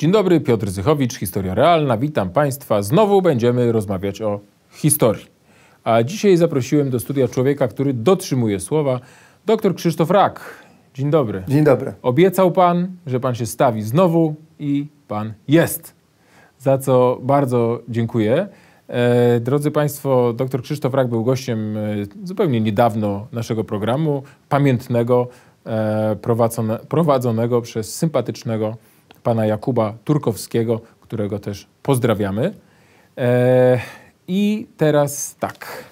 Dzień dobry, Piotr Zychowicz, Historia Realna. Witam Państwa. Znowu będziemy rozmawiać o historii. A dzisiaj zaprosiłem do studia człowieka, który dotrzymuje słowa, dr Krzysztof Rak. Dzień dobry. Dzień dobry. Obiecał Pan, że Pan się stawi znowu i Pan jest. Za co bardzo dziękuję. E, drodzy Państwo, dr Krzysztof Rak był gościem e, zupełnie niedawno naszego programu, pamiętnego, e, prowadzonego przez sympatycznego pana Jakuba Turkowskiego, którego też pozdrawiamy. E, I teraz tak.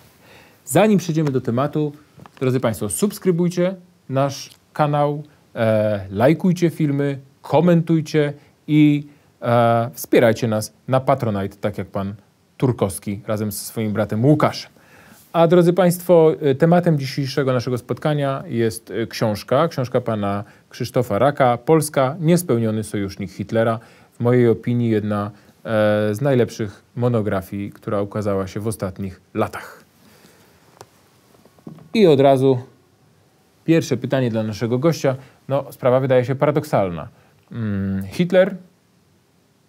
Zanim przejdziemy do tematu, drodzy Państwo, subskrybujcie nasz kanał, e, lajkujcie filmy, komentujcie i e, wspierajcie nas na Patronite, tak jak pan Turkowski razem ze swoim bratem Łukaszem. A drodzy Państwo, tematem dzisiejszego naszego spotkania jest książka, książka pana Krzysztofa Raka, Polska, niespełniony sojusznik Hitlera. W mojej opinii jedna e, z najlepszych monografii, która ukazała się w ostatnich latach. I od razu pierwsze pytanie dla naszego gościa. No, sprawa wydaje się paradoksalna. Mm, Hitler,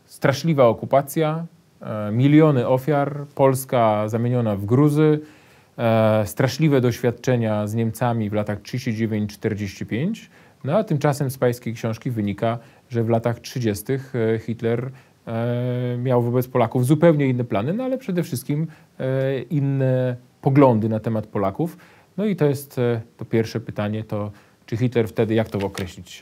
straszliwa okupacja, e, miliony ofiar, Polska zamieniona w gruzy, e, straszliwe doświadczenia z Niemcami w latach 39-45. No a tymczasem z pańskiej książki wynika, że w latach 30. E, Hitler e, miał wobec Polaków zupełnie inne plany, no ale przede wszystkim e, inne poglądy na temat Polaków. No i to jest to pierwsze pytanie, to czy Hitler wtedy, jak to określić,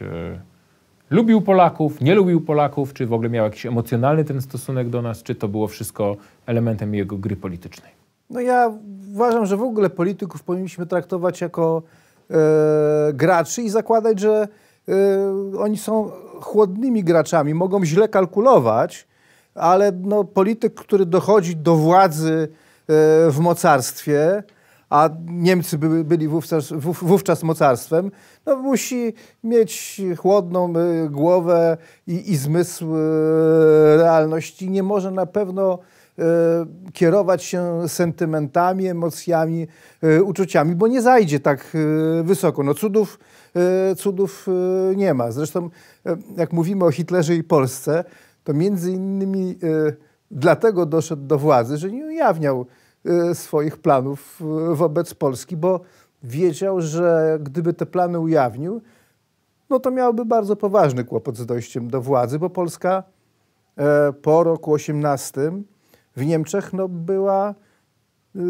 lubił Polaków, nie lubił Polaków, czy w ogóle miał jakiś emocjonalny ten stosunek do nas, czy to było wszystko elementem jego gry politycznej? No ja uważam, że w ogóle polityków powinniśmy traktować jako E, graczy i zakładać, że e, oni są chłodnymi graczami, mogą źle kalkulować, ale no, polityk, który dochodzi do władzy e, w mocarstwie, a Niemcy by, byli wówczas, wówczas mocarstwem, no, musi mieć chłodną głowę i, i zmysł realności. Nie może na pewno E, kierować się sentymentami, emocjami, e, uczuciami, bo nie zajdzie tak e, wysoko. No cudów, cudów nie ma. Zresztą jak mówimy o Hitlerze i Polsce, to między innymi dlatego doszedł do władzy, że nie ujawniał swoich planów wobec Polski, bo wiedział, że gdyby te plany ujawnił, no to miałby bardzo poważny kłopot z dojściem do władzy, bo Polska po roku 18 w Niemczech no, była yy,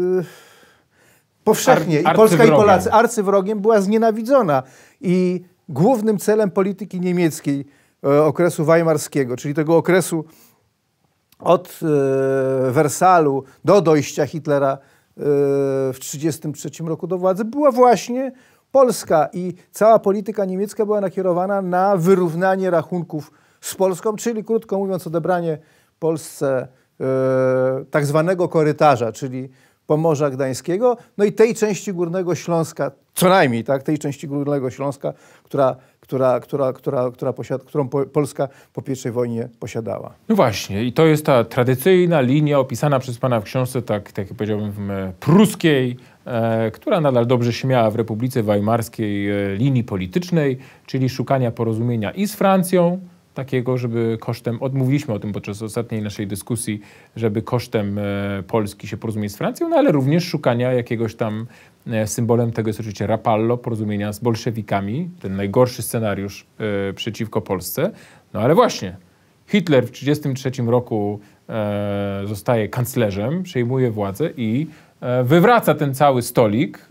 powszechnie, Ar, i Polska i Polacy, arcywrogiem była znienawidzona. I głównym celem polityki niemieckiej e, okresu weimarskiego, czyli tego okresu od e, Wersalu do dojścia Hitlera e, w 1933 roku do władzy, była właśnie Polska i cała polityka niemiecka była nakierowana na wyrównanie rachunków z Polską, czyli krótko mówiąc odebranie Polsce E, tak zwanego korytarza, czyli Pomorza Gdańskiego, no i tej części Górnego Śląska, co najmniej tak, tej części Górnego Śląska, która, która, która, która, która posiad, którą Polska po pierwszej wojnie posiadała. No właśnie i to jest ta tradycyjna linia opisana przez Pana w książce, tak, tak powiedziałbym, e, pruskiej, e, która nadal dobrze śmiała w Republice Weimarskiej e, linii politycznej, czyli szukania porozumienia i z Francją, takiego, żeby kosztem, odmówiliśmy o tym podczas ostatniej naszej dyskusji, żeby kosztem e, Polski się porozumieć z Francją, no ale również szukania jakiegoś tam, e, symbolem tego jest oczywiście Rapallo, porozumienia z bolszewikami, ten najgorszy scenariusz e, przeciwko Polsce. No ale właśnie, Hitler w 1933 roku zostaje kanclerzem, przejmuje władzę i wywraca ten cały stolik,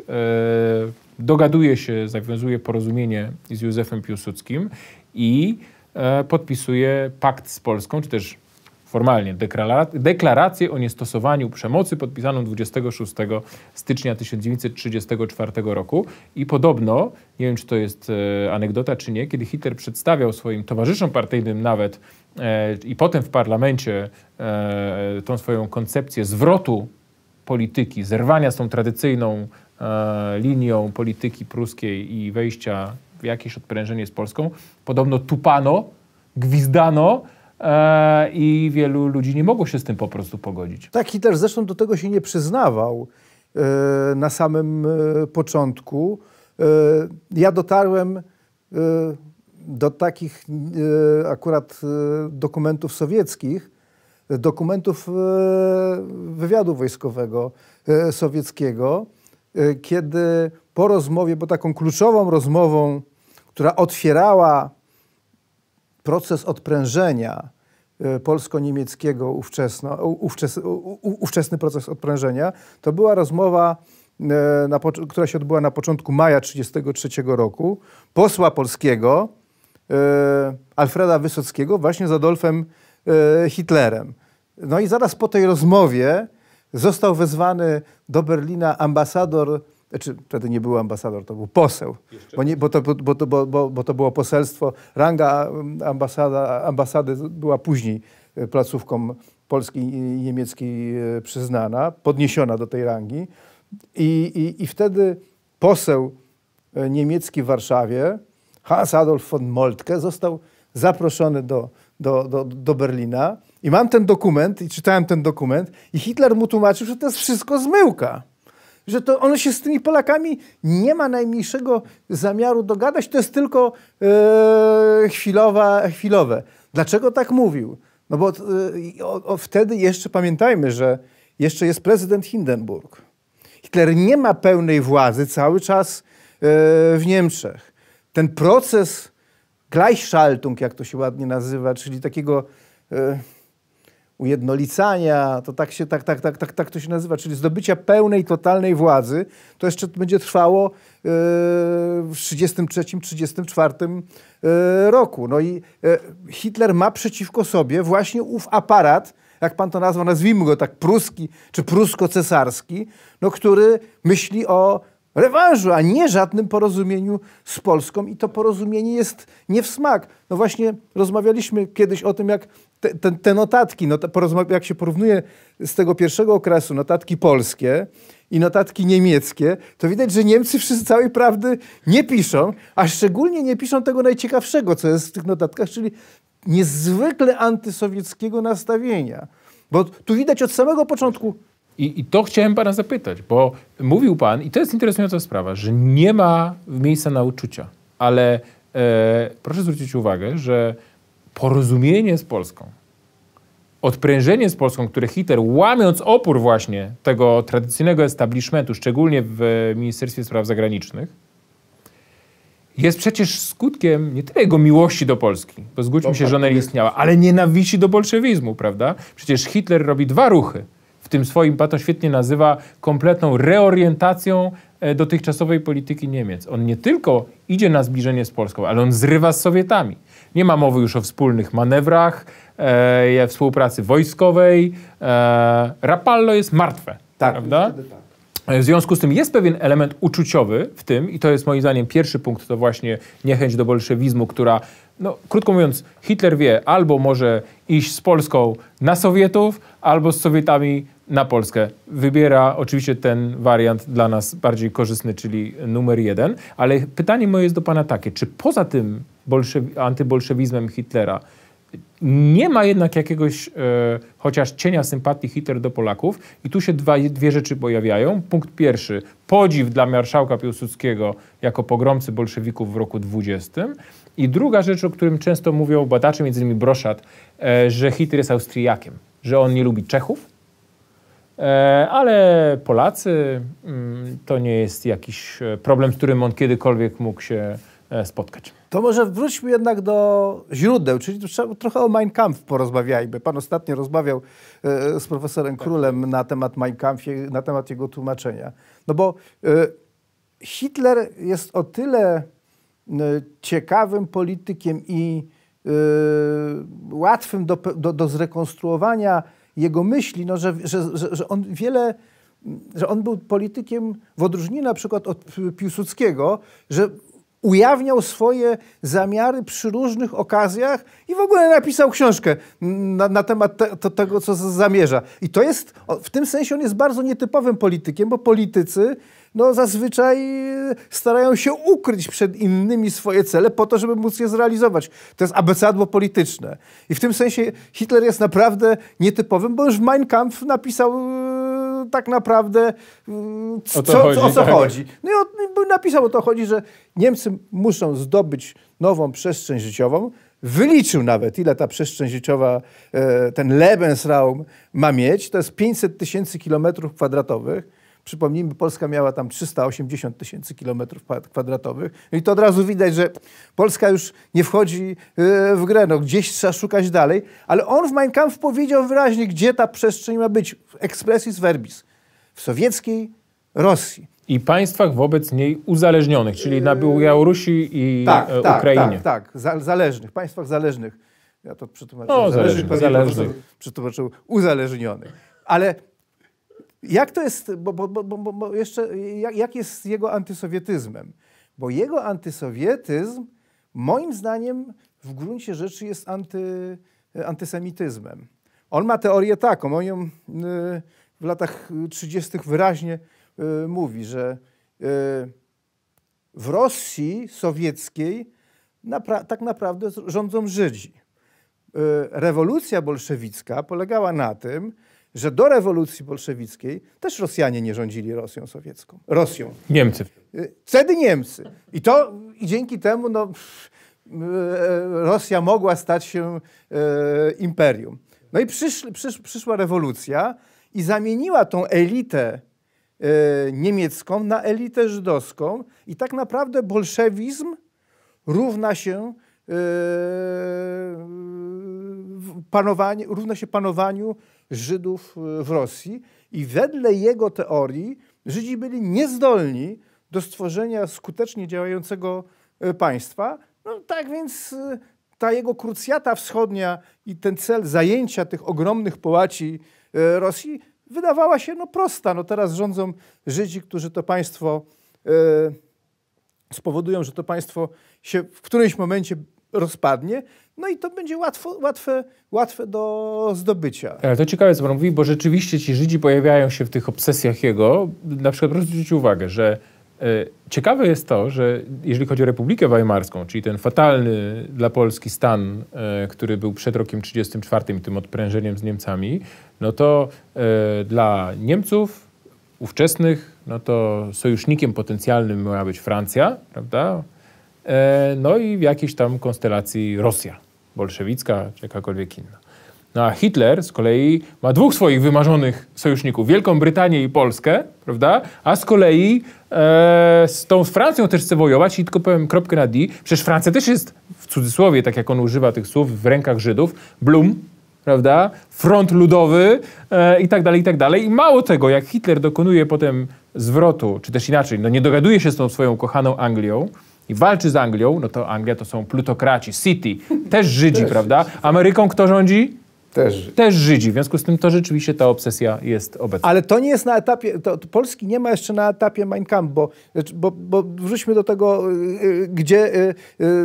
dogaduje się, zawiązuje porozumienie z Józefem Piłsudskim i E, podpisuje pakt z Polską, czy też formalnie deklarację o niestosowaniu przemocy podpisaną 26 stycznia 1934 roku. I podobno, nie wiem czy to jest e, anegdota czy nie, kiedy Hitler przedstawiał swoim towarzyszom partyjnym nawet e, i potem w parlamencie tą swoją koncepcję zwrotu polityki, zerwania z tą tradycyjną linią polityki pruskiej i wejścia jakieś odprężenie z Polską. Podobno tupano, gwizdano, e, i wielu ludzi nie mogło się z tym po prostu pogodzić. Tak, i też zresztą do tego się nie przyznawał e, na samym e, początku. Ja dotarłem do takich akurat dokumentów sowieckich, dokumentów wywiadu wojskowego sowieckiego, kiedy po rozmowie, bo taką kluczową rozmową, która otwierała proces odprężenia e, polsko-niemieckiego, ówczesno, ówczes, ówczesny proces odprężenia, to była rozmowa, e, na, która się odbyła na początku maja 1933 roku, posła polskiego e, Alfreda Wysockiego właśnie z Adolfem Hitlerem. No i zaraz po tej rozmowie został wezwany do Berlina ambasador znaczy, wtedy nie był ambasador, to był poseł, bo, nie, bo, to, bo, to, bo, bo to było poselstwo. Ranga mm, ambasada, ambasady była później e, placówką polskiej i niemieckiej e, przyznana, podniesiona do tej rangi. I, i, i wtedy poseł e, niemiecki w Warszawie, Hans Adolf von Moltke, został zaproszony do, do, do, do Berlina. I mam ten dokument, i czytałem ten dokument, i Hitler mu tłumaczył, że to jest wszystko zmyłka że to ono się z tymi Polakami nie ma najmniejszego zamiaru dogadać, to jest tylko e, chwilowa, chwilowe. Dlaczego tak mówił? No bo e, o, o, wtedy jeszcze pamiętajmy, że jeszcze jest prezydent Hindenburg. Hitler nie ma pełnej władzy cały czas e, w Niemczech. Ten proces Gleichschaltung, jak to się ładnie nazywa, czyli takiego ujednolicania, to tak się, tak, tak, tak, tak, tak to się nazywa, czyli zdobycia pełnej, totalnej władzy, to jeszcze będzie trwało e, w 1933-1934 e, roku. No i e, Hitler ma przeciwko sobie właśnie ów aparat, jak pan to nazwał, nazwijmy go tak, pruski czy prusko-cesarski, no, który myśli o rewanżu, a nie żadnym porozumieniu z Polską i to porozumienie jest nie w smak. No właśnie rozmawialiśmy kiedyś o tym, jak te, te, te notatki, not, jak się porównuje z tego pierwszego okresu notatki polskie i notatki niemieckie, to widać, że Niemcy wszyscy całej prawdy nie piszą, a szczególnie nie piszą tego najciekawszego, co jest w tych notatkach, czyli niezwykle antysowieckiego nastawienia. Bo tu widać od samego początku. I, I, to chciałem pana zapytać, bo mówił pan, i to jest interesująca sprawa, że nie ma miejsca na uczucia, ale e, proszę zwrócić uwagę, że porozumienie z Polską, odprężenie z Polską, które Hitler, łamiąc opór właśnie tego tradycyjnego establishmentu, szczególnie w Ministerstwie Spraw Zagranicznych, jest przecież skutkiem nie tyle jego miłości do Polski, bo zgódźmy no się, tak, że ona nie istniała, ale nienawiści do bolszewizmu, prawda? Przecież Hitler robi dwa ruchy. W tym swoim, to świetnie nazywa, kompletną reorientacją e, dotychczasowej polityki Niemiec. On nie tylko idzie na zbliżenie z Polską, ale on zrywa z Sowietami. Nie ma mowy już o wspólnych manewrach, e, współpracy wojskowej. E, Rapallo jest martwe. Tak, prawda? Tak. E, w związku z tym jest pewien element uczuciowy w tym, i to jest moim zdaniem pierwszy punkt, to właśnie niechęć do bolszewizmu, która, no, krótko mówiąc, Hitler wie, albo może iść z Polską na Sowietów, albo z Sowietami na Polskę. Wybiera oczywiście ten wariant dla nas bardziej korzystny, czyli numer jeden, ale pytanie moje jest do pana takie, czy poza tym antybolszewizmem Hitlera nie ma jednak jakiegoś e, chociaż cienia sympatii Hitler do Polaków i tu się dwa, dwie rzeczy pojawiają. Punkt pierwszy, podziw dla marszałka Piłsudskiego jako pogromcy bolszewików w roku 20. I druga rzecz, o którym często mówią badacze, między innymi Broszat, e, że Hitler jest Austriakiem, że on nie lubi Czechów, E, ale Polacy mm, to nie jest jakiś e, problem, z którym on kiedykolwiek mógł się e, spotkać. To może wróćmy jednak do źródeł, czyli trochę o Mein Kampf porozmawiajmy. Pan ostatnio rozmawiał z profesorem tak. Królem na temat Mein Kampf, na temat jego tłumaczenia. No bo Hitler jest o tyle ciekawym politykiem i łatwym do, do, do zrekonstruowania jego myśli, no, że, że, że, że on wiele że on był politykiem w odróżnieniu na przykład od Piłsudskiego, że ujawniał swoje zamiary przy różnych okazjach i w ogóle napisał książkę na, na temat te, to, tego, co zamierza. I to jest, w tym sensie on jest bardzo nietypowym politykiem, bo politycy no zazwyczaj e, starają się ukryć przed innymi swoje cele po to, żeby móc je zrealizować. To jest abecadło polityczne. I w tym sensie Hitler jest naprawdę nietypowym, bo już Mein Kampf napisał e, tak naprawdę e, co, o, co chodzi, o co tak. chodzi. No i on napisał o to chodzi, że Niemcy muszą zdobyć nową przestrzeń życiową, wyliczył nawet, ile ta przestrzeń życiowa, ten Lebensraum ma mieć. To jest 500 tysięcy kilometrów kwadratowych. Przypomnijmy, Polska miała tam 380 tysięcy kilometrów kwadratowych. I to od razu widać, że Polska już nie wchodzi y, w grę. No, gdzieś trzeba szukać dalej. Ale on w Mein Kampf powiedział wyraźnie, gdzie ta przestrzeń ma być. Expressis verbis. W sowieckiej Rosji. I państwach wobec niej uzależnionych, czyli na y, Białorusi i tak, e, tak, Ukrainie. Tak, tak, zależnych, państwach zależnych. Ja to przetłumaczyłem. No, zależnych, zależnych. Uzależnionych. Ale jak to jest, bo, bo, bo, bo jeszcze, jak, jak jest z jego antysowietyzmem? Bo jego antysowietyzm, moim zdaniem, w gruncie rzeczy jest anty, antysemityzmem. On ma teorię taką, on ją y, w latach 30. wyraźnie y, mówi, że y, w Rosji sowieckiej napra tak naprawdę rządzą Żydzi. Rewolucja bolszewicka polegała na tym, że do rewolucji bolszewickiej też Rosjanie nie rządzili Rosją sowiecką. Rosją. Niemcy. Y, wtedy Niemcy. I to i dzięki temu no, y, Rosja mogła stać się e, imperium. No i przysz, przysz, przyszła rewolucja i zamieniła tą elitę e, niemiecką na elitę żydowską. I tak naprawdę bolszewizm równa się e, równa się panowaniu Żydów e, w Rosji i wedle jego teorii Żydzi byli niezdolni do stworzenia skutecznie działającego e, państwa. No, tak więc e, ta jego krucjata wschodnia i ten cel zajęcia tych ogromnych połaci Rosji wydawała się no, prosta. No, teraz rządzą Żydzi, którzy to państwo spowodują, że to państwo się w którymś momencie rozpadnie no i to będzie łatwo, łatwe, łatwe do zdobycia. Ale to ciekawe, co pan mówi, bo rzeczywiście ci Żydzi pojawiają się w tych obsesjach jego. Na przykład proszę zwrócić uwagę, że e, Ciekawe jest to, że jeżeli chodzi o Republikę Weimarską, czyli ten fatalny dla Polski stan, e, który był przed rokiem 1934 i tym odprężeniem z Niemcami, no to e, dla Niemców ówczesnych, no to sojusznikiem potencjalnym miała być Francja, prawda? No i w jakiejś tam konstelacji Rosja bolszewicka czy jakakolwiek inna. No a Hitler z kolei ma dwóch swoich wymarzonych sojuszników, Wielką Brytanię i Polskę, prawda? A z kolei e, z tą Francją też chce wojować i tylko powiem kropkę na D. Przecież Francja też jest, w cudzysłowie, tak jak on używa tych słów, w rękach Żydów. Blum, prawda? Front ludowy e, i tak dalej, i tak dalej. I mało tego, jak Hitler dokonuje potem zwrotu, czy też inaczej, no nie dogaduje się z tą swoją kochaną Anglią, i walczy z Anglią, no to Anglia to są plutokraci, City, też Żydzi, też. prawda? Ameryką kto rządzi? Też. Też Żydzi. W związku z tym to rzeczywiście ta obsesja jest obecna. Ale to nie jest na etapie, to, to Polski nie ma jeszcze na etapie Mein Kampf, bo, znaczy, bo, bo wrzućmy do tego, y, y, gdzie, y,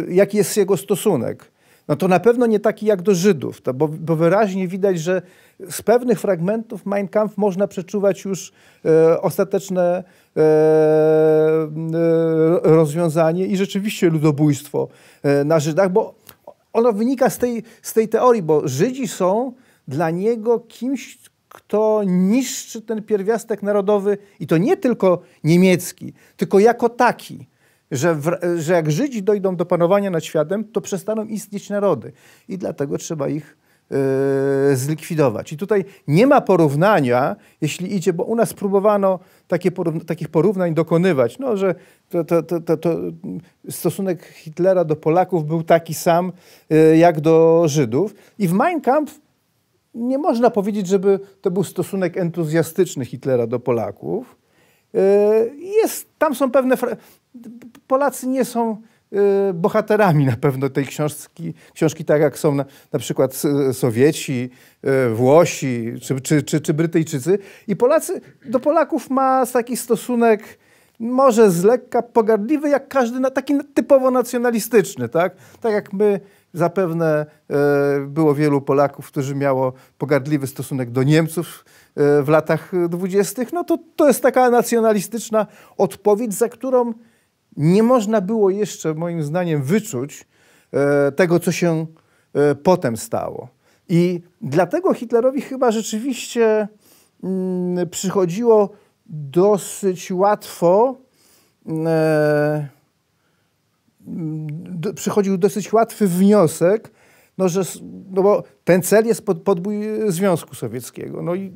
jaki jest jego stosunek. No to na pewno nie taki jak do Żydów, to, bo, bo wyraźnie widać, że z pewnych fragmentów Mein Kampf można przeczuwać już ostateczne E, e, rozwiązanie i rzeczywiście ludobójstwo e, na Żydach, bo ono wynika z tej, z tej teorii, bo Żydzi są dla niego kimś, kto niszczy ten pierwiastek narodowy i to nie tylko niemiecki, tylko jako taki. Że, w, że jak Żydzi dojdą do panowania nad światem, to przestaną istnieć narody. I dlatego trzeba ich Y, zlikwidować. I tutaj nie ma porównania, jeśli idzie, bo u nas próbowano takie takich porównań dokonywać, no, że to, to, to, to, stosunek Hitlera do Polaków był taki sam y, jak do Żydów. I w Mein Kampf nie można powiedzieć, żeby to był stosunek entuzjastyczny Hitlera do Polaków. Y, jest, tam są pewne. Polacy nie są Y, bohaterami na pewno tej książki, książki tak jak są na, na przykład y, Sowieci, y, Włosi czy, czy, czy, czy Brytyjczycy. I Polacy, do Polaków ma taki stosunek może z lekka pogardliwy, jak każdy, taki typowo nacjonalistyczny, tak? Tak jak my zapewne było wielu Polaków, którzy miało pogardliwy stosunek do Niemców, w latach dwudziestych, no to to jest taka nacjonalistyczna odpowiedź, za którą nie można było jeszcze, moim zdaniem, wyczuć e, tego, co się e, potem stało. I dlatego Hitlerowi chyba rzeczywiście mm, przychodziło dosyć łatwo. Mm, e, mm, przychodził dosyć łatwy wniosek, no, że, no bo ten cel jest pod, podbój Związku Sowieckiego. No i,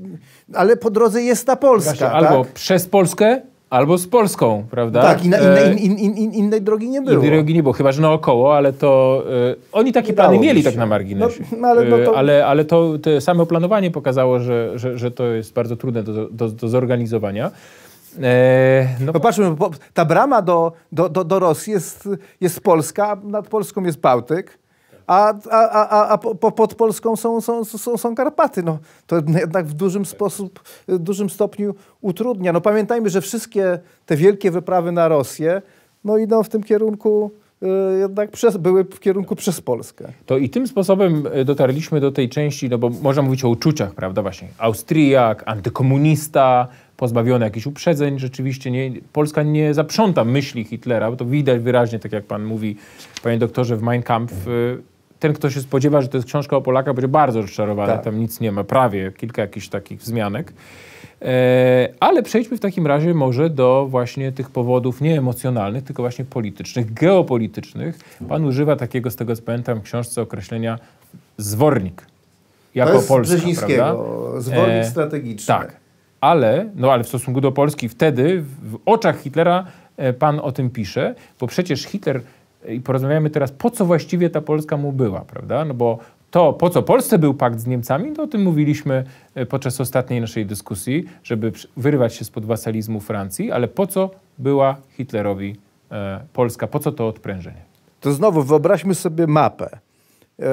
ale po drodze jest ta Polska. Właśnie, tak? Albo przez Polskę, Albo z Polską, prawda? Tak, inna, innej, in, in, innej drogi nie było. Innej drogi nie było, chyba że naokoło, ale to... Y, oni takie plany mieli tak się. tak na no, marginesie. No, ale, no e, to... ale, ale to samo planowanie pokazało, że, że, że, to jest bardzo trudne do, do, do zorganizowania. Eee, no. Popatrzmy, no ta brama do, do, do, do Rosji jest, jest Polska, nad Polską jest Bałtyk a, a, a, a po, pod Polską są, są, są, są Karpaty. No, to jednak w dużym sposób, w dużym stopniu utrudnia. No, pamiętajmy, że wszystkie te wielkie wyprawy na Rosję no, idą w tym kierunku y, jednak przez, były w kierunku przez Polskę. To i tym sposobem y, dotarliśmy do tej części, no bo można mówić o uczuciach, prawda, właśnie. Austriak, antykomunista, pozbawiony jakichś uprzedzeń, rzeczywiście nie, Polska nie zaprząta myśli Hitlera, bo to widać wyraźnie, tak jak pan mówi, panie doktorze, w Mein Kampf, y, ten, kto się spodziewa, że to jest książka o Polakach, będzie bardzo rozczarowany. Tak. Tam nic nie ma, prawie kilka jakichś takich wzmianek. E, ale przejdźmy w takim razie może do właśnie tych powodów nie emocjonalnych, tylko właśnie politycznych, geopolitycznych. Pan używa takiego, z tego co pamiętam, w książce określenia zwornik. Jako to jest Polska, prawda? Zwornik e, strategiczny. Tak. Ale, no ale w stosunku do Polski wtedy w oczach Hitlera e, pan o tym pisze, bo przecież Hitler i porozmawiamy teraz, po co właściwie ta Polska mu była, prawda? No bo to, po co Polsce był pakt z Niemcami, to o tym mówiliśmy e, podczas ostatniej naszej dyskusji, żeby wyrwać się spod wasalizmu Francji, ale po co była Hitlerowi e, Polska, po co to odprężenie? To znowu wyobraźmy sobie mapę. E,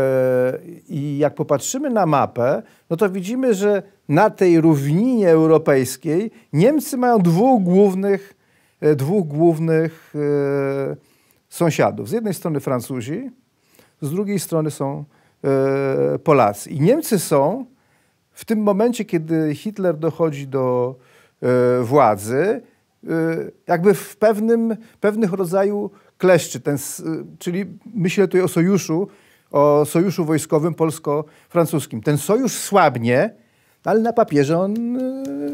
I jak popatrzymy na mapę, no to widzimy, że na tej równinie europejskiej Niemcy mają dwóch głównych, e, dwóch głównych sąsiadów. Z jednej strony Francuzi, z drugiej strony są e, Polacy. I Niemcy są w tym momencie, kiedy Hitler dochodzi do e, władzy, e, jakby w pewnym, pewnych rodzaju kleszczy. Ten, e, czyli myślę tutaj o sojuszu, o sojuszu wojskowym polsko-francuskim. Ten sojusz słabnie, ale na papierze on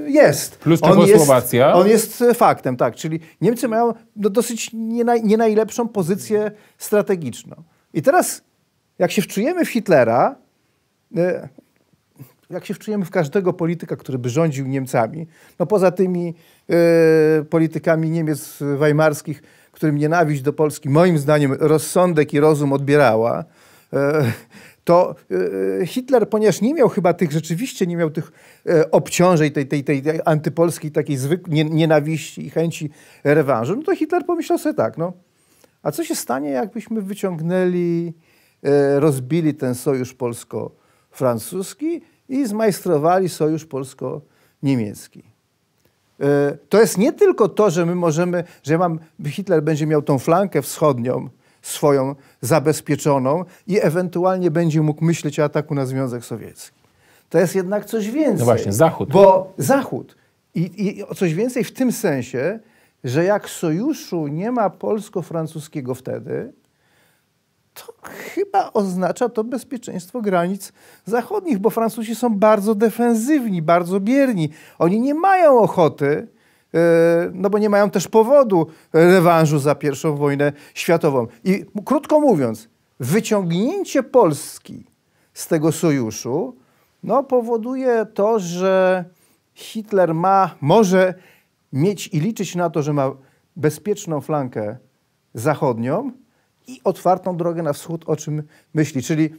y, jest. Plus on Czechosłowacja. Jest, on jest y, faktem, tak. Czyli Niemcy mają no, dosyć nie, naj, nie najlepszą pozycję strategiczną. I teraz, jak się wczujemy w Hitlera, y, jak się wczujemy w każdego polityka, który by rządził Niemcami, no poza tymi y, politykami Niemiec weimarskich, którym nienawiść do Polski, moim zdaniem, rozsądek i rozum odbierała, y, to e, Hitler, ponieważ nie miał chyba tych, rzeczywiście nie miał tych e, obciążeń, tej, tej, tej, antypolskiej takiej nienawiści i chęci rewanżu, no to Hitler pomyślał sobie tak, no, a co się stanie, jakbyśmy wyciągnęli, e, rozbili ten sojusz polsko-francuski i zmajstrowali sojusz polsko-niemiecki. To jest nie tylko to, że my możemy, że ja mam, Hitler będzie miał tą flankę wschodnią, swoją zabezpieczoną i ewentualnie będzie mógł myśleć o ataku na Związek Sowiecki. To jest jednak coś więcej. No właśnie, Zachód. Bo Zachód. I, i coś więcej w tym sensie, że jak sojuszu nie ma polsko-francuskiego wtedy, to chyba oznacza to bezpieczeństwo granic zachodnich, bo Francuzi są bardzo defensywni, bardzo bierni. Oni nie mają ochoty E, no bo nie mają też powodu rewanżu za pierwszą wojnę światową. I krótko mówiąc, wyciągnięcie Polski z tego sojuszu no, powoduje to, że Hitler ma, może mieć i liczyć na to, że ma bezpieczną flankę zachodnią i otwartą drogę na wschód, o czym myśli. Czyli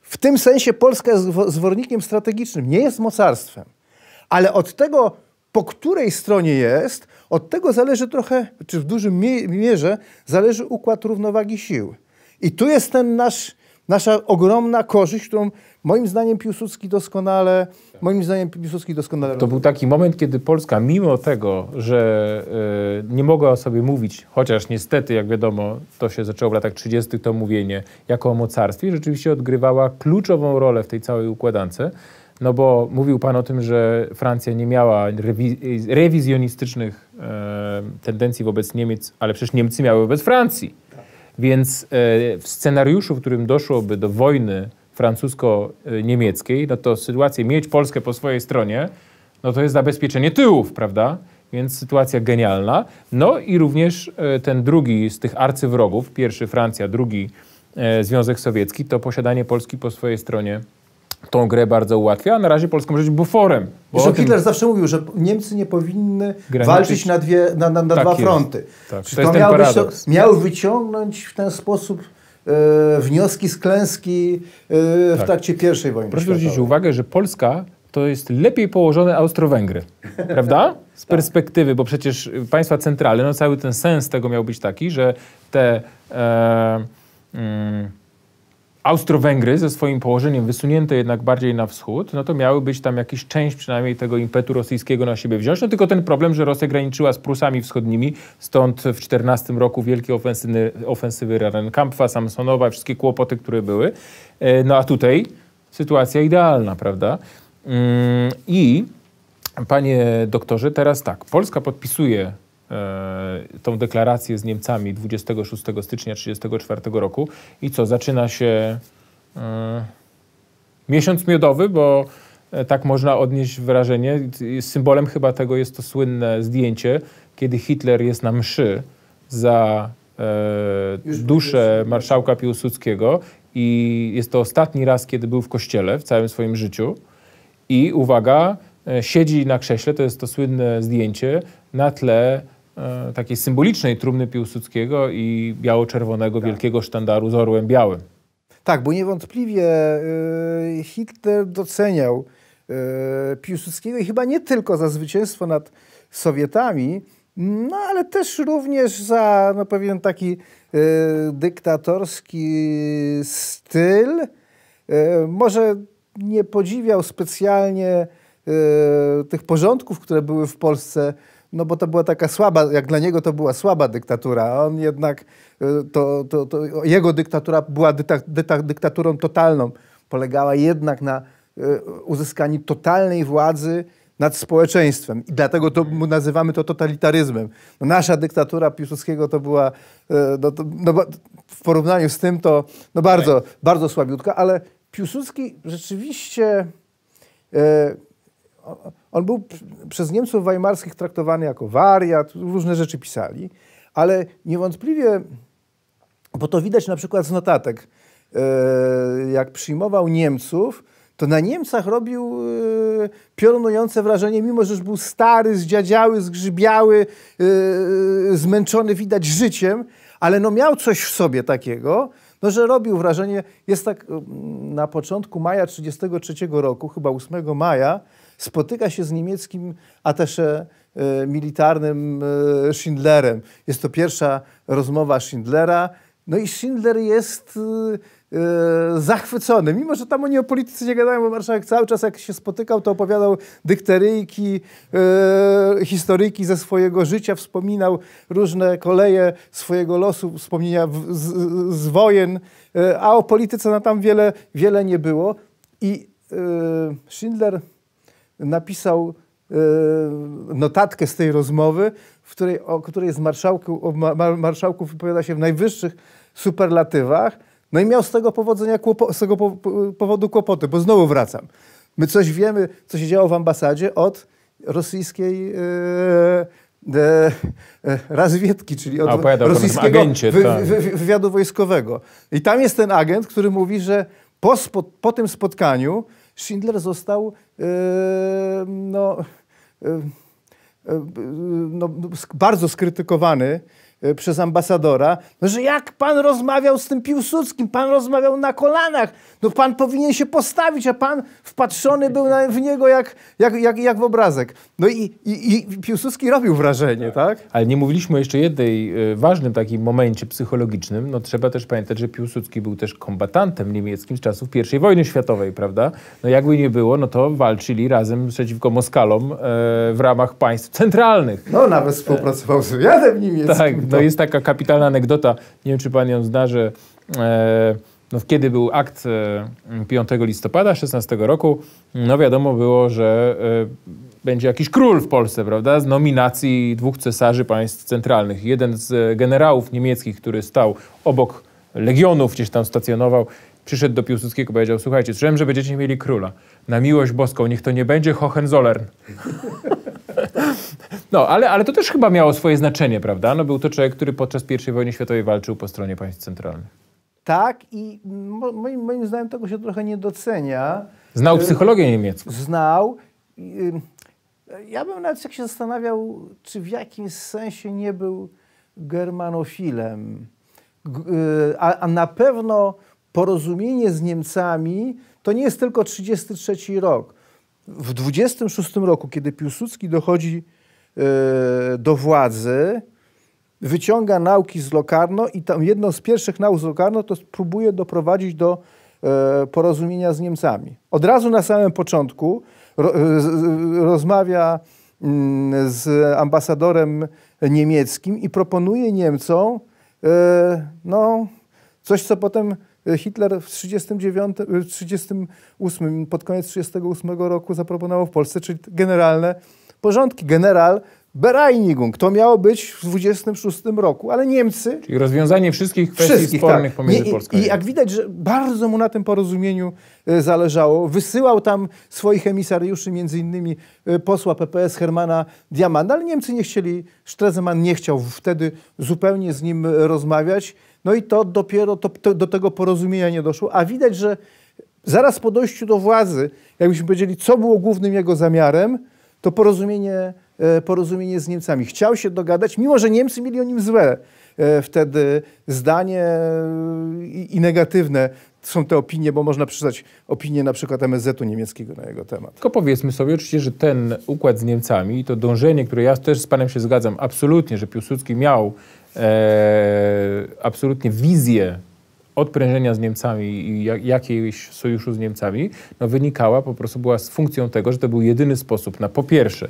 w tym sensie Polska jest zwornikiem strategicznym, nie jest mocarstwem. Ale od tego po której stronie jest, od tego zależy trochę, czy w dużym mierze zależy układ równowagi sił. I tu jest ten nasz, nasza ogromna korzyść, którą moim zdaniem Piłsudski doskonale, moim zdaniem Piłsudski doskonale. To był taki moment, kiedy Polska, mimo tego, że e, nie mogła o sobie mówić, chociaż niestety, jak wiadomo, to się zaczęło w latach 30. to mówienie jako o mocarstwie, rzeczywiście odgrywała kluczową rolę w tej całej układance. No bo mówił Pan o tym, że Francja nie miała rewiz rewizjonistycznych e, tendencji wobec Niemiec, ale przecież Niemcy miały wobec Francji. Więc e, w scenariuszu, w którym doszłoby do wojny francusko-niemieckiej, no to sytuację mieć Polskę po swojej stronie, no to jest zabezpieczenie tyłów, prawda? Więc sytuacja genialna. No i również e, ten drugi z tych arcywrogów, pierwszy Francja, drugi e, Związek Sowiecki, to posiadanie Polski po swojej stronie tą grę bardzo ułatwia, a na razie Polska może być buforem. Bo Hitler zawsze mówił, że Niemcy nie powinny Graniczyć. walczyć na, dwie, na, na, na tak dwa jest. fronty. Tak. Czy to, miał, być, miał wyciągnąć w ten sposób e, wnioski z klęski e, w tak. trakcie pierwszej wojny Proszę zwrócić uwagę, że Polska to jest lepiej położone Austro-Węgry, prawda? Z tak. perspektywy, bo przecież państwa centralne, no cały ten sens tego miał być taki, że te... E, mm, Austro-Węgry ze swoim położeniem wysunięte jednak bardziej na wschód, no to miały być tam jakiś część przynajmniej tego impetu rosyjskiego na siebie wziąć. No tylko ten problem, że Rosja graniczyła z Prusami Wschodnimi, stąd w 14 roku wielkie ofensywy, ofensywy Rarenkampfa, Samsonowa, wszystkie kłopoty, które były. E, no a tutaj sytuacja idealna, prawda? Mm, I Panie doktorze, teraz tak, Polska podpisuje E, tą deklarację z Niemcami 26 stycznia 1934 roku. I co, zaczyna się e, miesiąc miodowy, bo e, tak można odnieść wrażenie. Symbolem chyba tego jest to słynne zdjęcie, kiedy Hitler jest na mszy za duszę marszałka Piłsudskiego i jest to ostatni raz, kiedy był w kościele w całym swoim życiu. I uwaga, siedzi na krześle, to jest to słynne zdjęcie, na tle E, takiej symbolicznej trumny Piłsudskiego i biało-czerwonego tak. wielkiego sztandaru z orłem białym. Tak, bo niewątpliwie e, Hitler doceniał e, Piłsudskiego i chyba nie tylko za zwycięstwo nad Sowietami, no ale też również za no, pewien taki dyktatorski styl. może nie podziwiał specjalnie tych porządków, które były w Polsce no bo to była taka słaba, jak dla niego to była słaba dyktatura, a on jednak, y, to, to, to jego dyktatura była dyta, dyta, dyktaturą totalną, polegała jednak na y, uzyskaniu totalnej władzy nad społeczeństwem. I dlatego to nazywamy to totalitaryzmem. No nasza dyktatura Piłsudskiego to była y, no, to, no, w porównaniu z tym to no bardzo, bardzo słabiutka, ale Piłsudski rzeczywiście on był przez Niemców weimarskich traktowany jako wariat, różne rzeczy pisali, ale niewątpliwie, bo to widać na przykład z notatek, e, jak przyjmował Niemców, to na Niemcach robił e, piorunujące wrażenie, mimo że już był stary, zdziadziały, zgrzybiały, e, zmęczony widać życiem, ale no miał coś w sobie takiego, no, że robił wrażenie. Jest tak na początku maja 1933 roku, chyba 8 maja, spotyka się z niemieckim atesze e, militarnym e, Schindlerem. Jest to pierwsza rozmowa Schindlera. No i Schindler jest e, zachwycony, mimo że tam oni o polityce nie gadają, bo marszałek cały czas jak się spotykał, to opowiadał dykteryjki, historyjki ze swojego życia, wspominał różne koleje swojego losu, wspomnienia z, z wojen, a o polityce na tam wiele, wiele nie było. I Schindler napisał e, notatkę z tej rozmowy, w której, o której z marszałku, marszałków wypowiada się w najwyższych superlatywach. No i miał z tego, powodzenia z tego powodu kłopoty, bo znowu wracam. My coś wiemy, co się działo w ambasadzie od rosyjskiej yy, yy, razwiedki, czyli od A, rosyjskiego agencie, tak. wy, wy, wywiadu wojskowego. I tam jest ten agent, który mówi, że po, spo, po tym spotkaniu Schindler został e, no, e, e, no, bardzo skrytykowany Y, przez ambasadora, no, że jak pan rozmawiał z tym Piłsudskim, pan rozmawiał na kolanach, no pan powinien się postawić, a pan wpatrzony był na, w niego jak, jak, jak, jak w obrazek. No i, i, i Piłsudski robił wrażenie, tak. tak? Ale nie mówiliśmy jeszcze jednej y, ważnym takim momencie psychologicznym, no trzeba też pamiętać, że Piłsudski był też kombatantem niemieckim z czasów I wojny światowej, prawda? No jakby nie było, no to walczyli razem przeciwko Moskalom e, w ramach państw centralnych. No nawet współpracował z wywiadem niemieckim. Tak, no jest taka kapitalna anegdota, nie wiem czy pan ją zna, że e, no, kiedy był akt e, 5 listopada 16 roku, no wiadomo było, że e, będzie jakiś król w Polsce, prawda, z nominacji dwóch cesarzy państw centralnych. Jeden z generałów niemieckich, który stał obok legionów, gdzieś tam stacjonował, przyszedł do Piłsudskiego, i powiedział, słuchajcie, słyszałem, że będziecie mieli króla. Na miłość boską, niech to nie będzie Hohenzollern. No, ale, ale to też chyba miało swoje znaczenie, prawda? No, był to człowiek, który podczas I wojny światowej walczył po stronie państw centralnych. Tak i moim, moim zdaniem tego się trochę nie docenia. Znał y, psychologię niemiecką. Znał. Y, ja bym nawet jak się zastanawiał, czy w jakimś sensie nie był germanofilem. Y, a, a na pewno porozumienie z Niemcami to nie jest tylko 1933 rok. W 26 roku, kiedy Piłsudski dochodzi E, do władzy, wyciąga nauki z Lokarno i tam jedną z pierwszych nauk z Lokarno to próbuje doprowadzić do e, porozumienia z Niemcami. Od razu na samym początku e, rozmawia mm, z ambasadorem niemieckim i proponuje Niemcom no, coś, co potem Hitler w 39, 38, pod koniec 1938 roku zaproponował w Polsce, czyli generalne porządki, general Bereinigung. To miało być w 26 roku, ale Niemcy... Czyli rozwiązanie wszystkich kwestii wszystkich, tak. spornych tak. pomiędzy Polską i, i jak widać, że bardzo mu na tym porozumieniu e, zależało. Wysyłał tam swoich emisariuszy, między innymi e, posła PPS Hermana Diamanda, ale Niemcy nie chcieli, Stresemann nie chciał wtedy zupełnie z nim e, rozmawiać. No i to dopiero to, to, do tego porozumienia nie doszło. A widać, że zaraz po dojściu do władzy, jakbyśmy powiedzieli, co było głównym jego zamiarem, to porozumienie, e, porozumienie z Niemcami. Chciał się dogadać, mimo że Niemcy mieli o nim złe e, wtedy zdanie e, i, i negatywne są te opinie, bo można przeczytać opinie na przykład MSZ-u niemieckiego na jego temat. Tylko powiedzmy sobie oczywiście, że ten układ z Niemcami, i to dążenie, które ja też z panem się zgadzam absolutnie, że Piłsudski miał e, absolutnie wizję odprężenia z Niemcami i jakiegoś jakiejś sojuszu z Niemcami, no wynikała, po prostu była z funkcją tego, że to był jedyny sposób na po pierwsze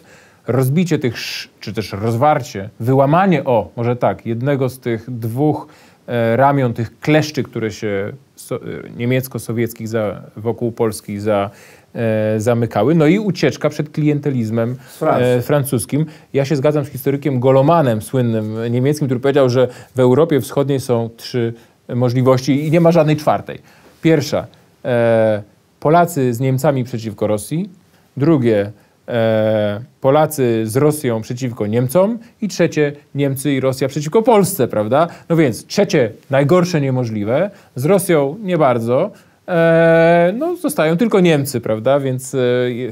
rozbicie tych, czy też rozwarcie, wyłamanie, o, może tak, jednego z tych dwóch e, ramion, tych kleszczy, które się so, e, niemiecko-sowieckich za, wokół Polski za, e, zamykały, no i ucieczka przed klientelizmem e, francuskim. Ja się zgadzam z historykiem Golomanem, słynnym niemieckim, który powiedział, że w Europie Wschodniej są trzy możliwości i nie ma żadnej czwartej. Pierwsza, e, Polacy z Niemcami przeciwko Rosji. Drugie, e, Polacy z Rosją przeciwko Niemcom. I trzecie, Niemcy i Rosja przeciwko Polsce, prawda? No więc trzecie, najgorsze niemożliwe. Z Rosją nie bardzo. E, no, zostają tylko Niemcy, prawda? Więc e,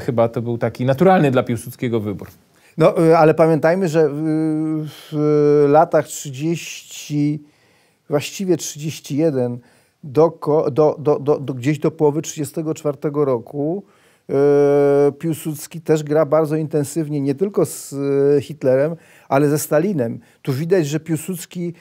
chyba to był taki naturalny dla Piłsudskiego wybór. No, e, ale pamiętajmy, że w, w latach 30 właściwie 31 do, do, do, do, do gdzieś do połowy 1934 roku. E, Piłsudski też gra bardzo intensywnie nie tylko z e, Hitlerem, ale ze Stalinem. Tu widać, że Piłsudski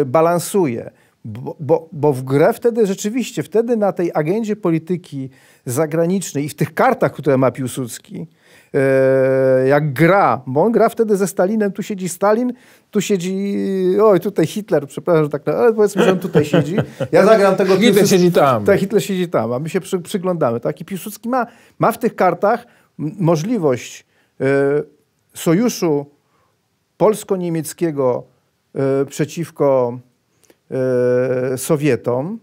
e, balansuje, bo, bo, bo, w grę wtedy rzeczywiście, wtedy na tej agendzie polityki zagranicznej i w tych kartach, które ma Piłsudski, E, jak gra, bo on gra wtedy ze Stalinem, tu siedzi Stalin, tu siedzi, oj, tutaj Hitler, przepraszam, że tak, ale powiedzmy, że on tutaj siedzi. Ja zagram tego Hitler Piłsudski, siedzi tam. Tak, Hitler siedzi tam, a my się przy, przyglądamy. Tak? I Piłsudski ma, ma w tych kartach możliwość y, sojuszu polsko-niemieckiego y, przeciwko y, Sowietom,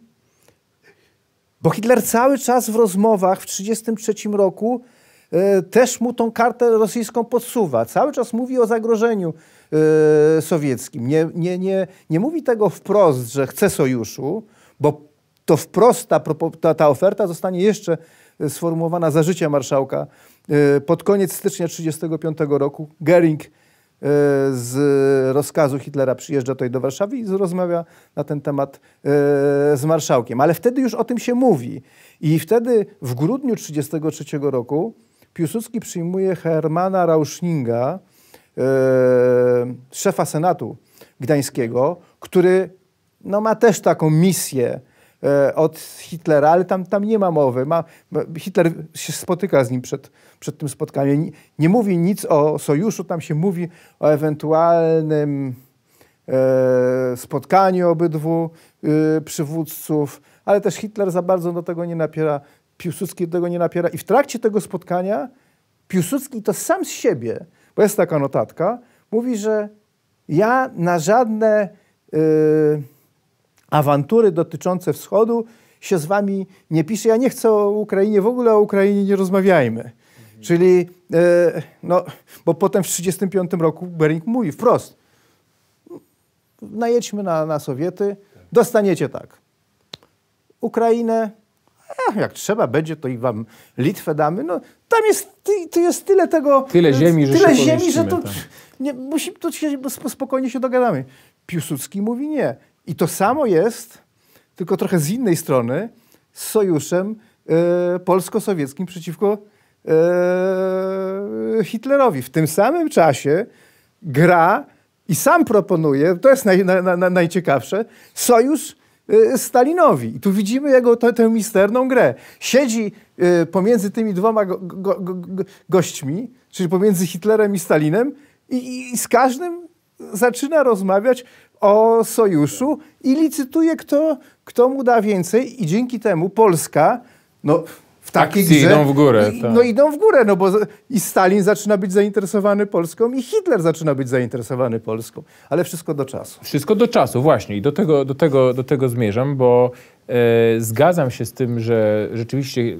bo Hitler cały czas w rozmowach w 1933 roku E, też mu tą kartę rosyjską podsuwa. Cały czas mówi o zagrożeniu e, sowieckim. Nie, nie, nie, nie mówi tego wprost, że chce sojuszu, bo to wprost ta, ta, ta oferta zostanie jeszcze e, sformułowana za życia marszałka. Pod koniec stycznia 1935 roku Gering z rozkazu Hitlera przyjeżdża tutaj do Warszawy i rozmawia na ten temat z marszałkiem. Ale wtedy już o tym się mówi. I wtedy w grudniu 1933 roku Piłsudski przyjmuje Hermana Rauschninga, yy, e, szefa Senatu Gdańskiego, który no, ma też taką misję yy, od Hitlera, ale tam, tam nie ma mowy. Ma, Hitler się spotyka z nim przed, przed tym spotkaniem. Nie, nie mówi nic o sojuszu, tam się mówi o ewentualnym yy, spotkaniu obydwu y, przywódców, ale też Hitler za bardzo do tego nie napiera Piłsudski tego nie napiera. I w trakcie tego spotkania Piłsudski to sam z siebie, bo jest taka notatka, mówi, że ja na żadne yy, awantury dotyczące wschodu się z wami nie piszę. Ja nie chcę o Ukrainie, w ogóle o Ukrainie nie rozmawiajmy. Mhm. Czyli, yy, no, bo potem w 1935 roku Bering mówi wprost, najedźmy na, na Sowiety, dostaniecie tak. Ukrainę, jak trzeba będzie, to i wam Litwę damy. No, tam jest, to jest tyle tego... Tyle ziemi, że Tyle ziemi, że to, tak. nie, musi, to się, spokojnie się dogadamy. Piłsudski mówi nie. I to samo jest, tylko trochę z innej strony, z sojuszem e, polsko-sowieckim przeciwko e, Hitlerowi. W tym samym czasie gra i sam proponuje, to jest naj, na, na, najciekawsze, sojusz Y, Stalinowi. I tu widzimy jego tę, tę misterną grę. Siedzi y, pomiędzy tymi dwoma go, go, go, gośćmi, czyli pomiędzy Hitlerem i Stalinem i, i z każdym zaczyna rozmawiać o sojuszu i licytuje, kto, kto mu da więcej i dzięki temu Polska, no w takiej grze. idą w górę. I, tak. No idą w górę, no bo i Stalin zaczyna być zainteresowany Polską i Hitler zaczyna być zainteresowany Polską. Ale wszystko do czasu. Wszystko do czasu, właśnie. I do tego, do tego, do tego zmierzam, bo e, zgadzam się z tym, że rzeczywiście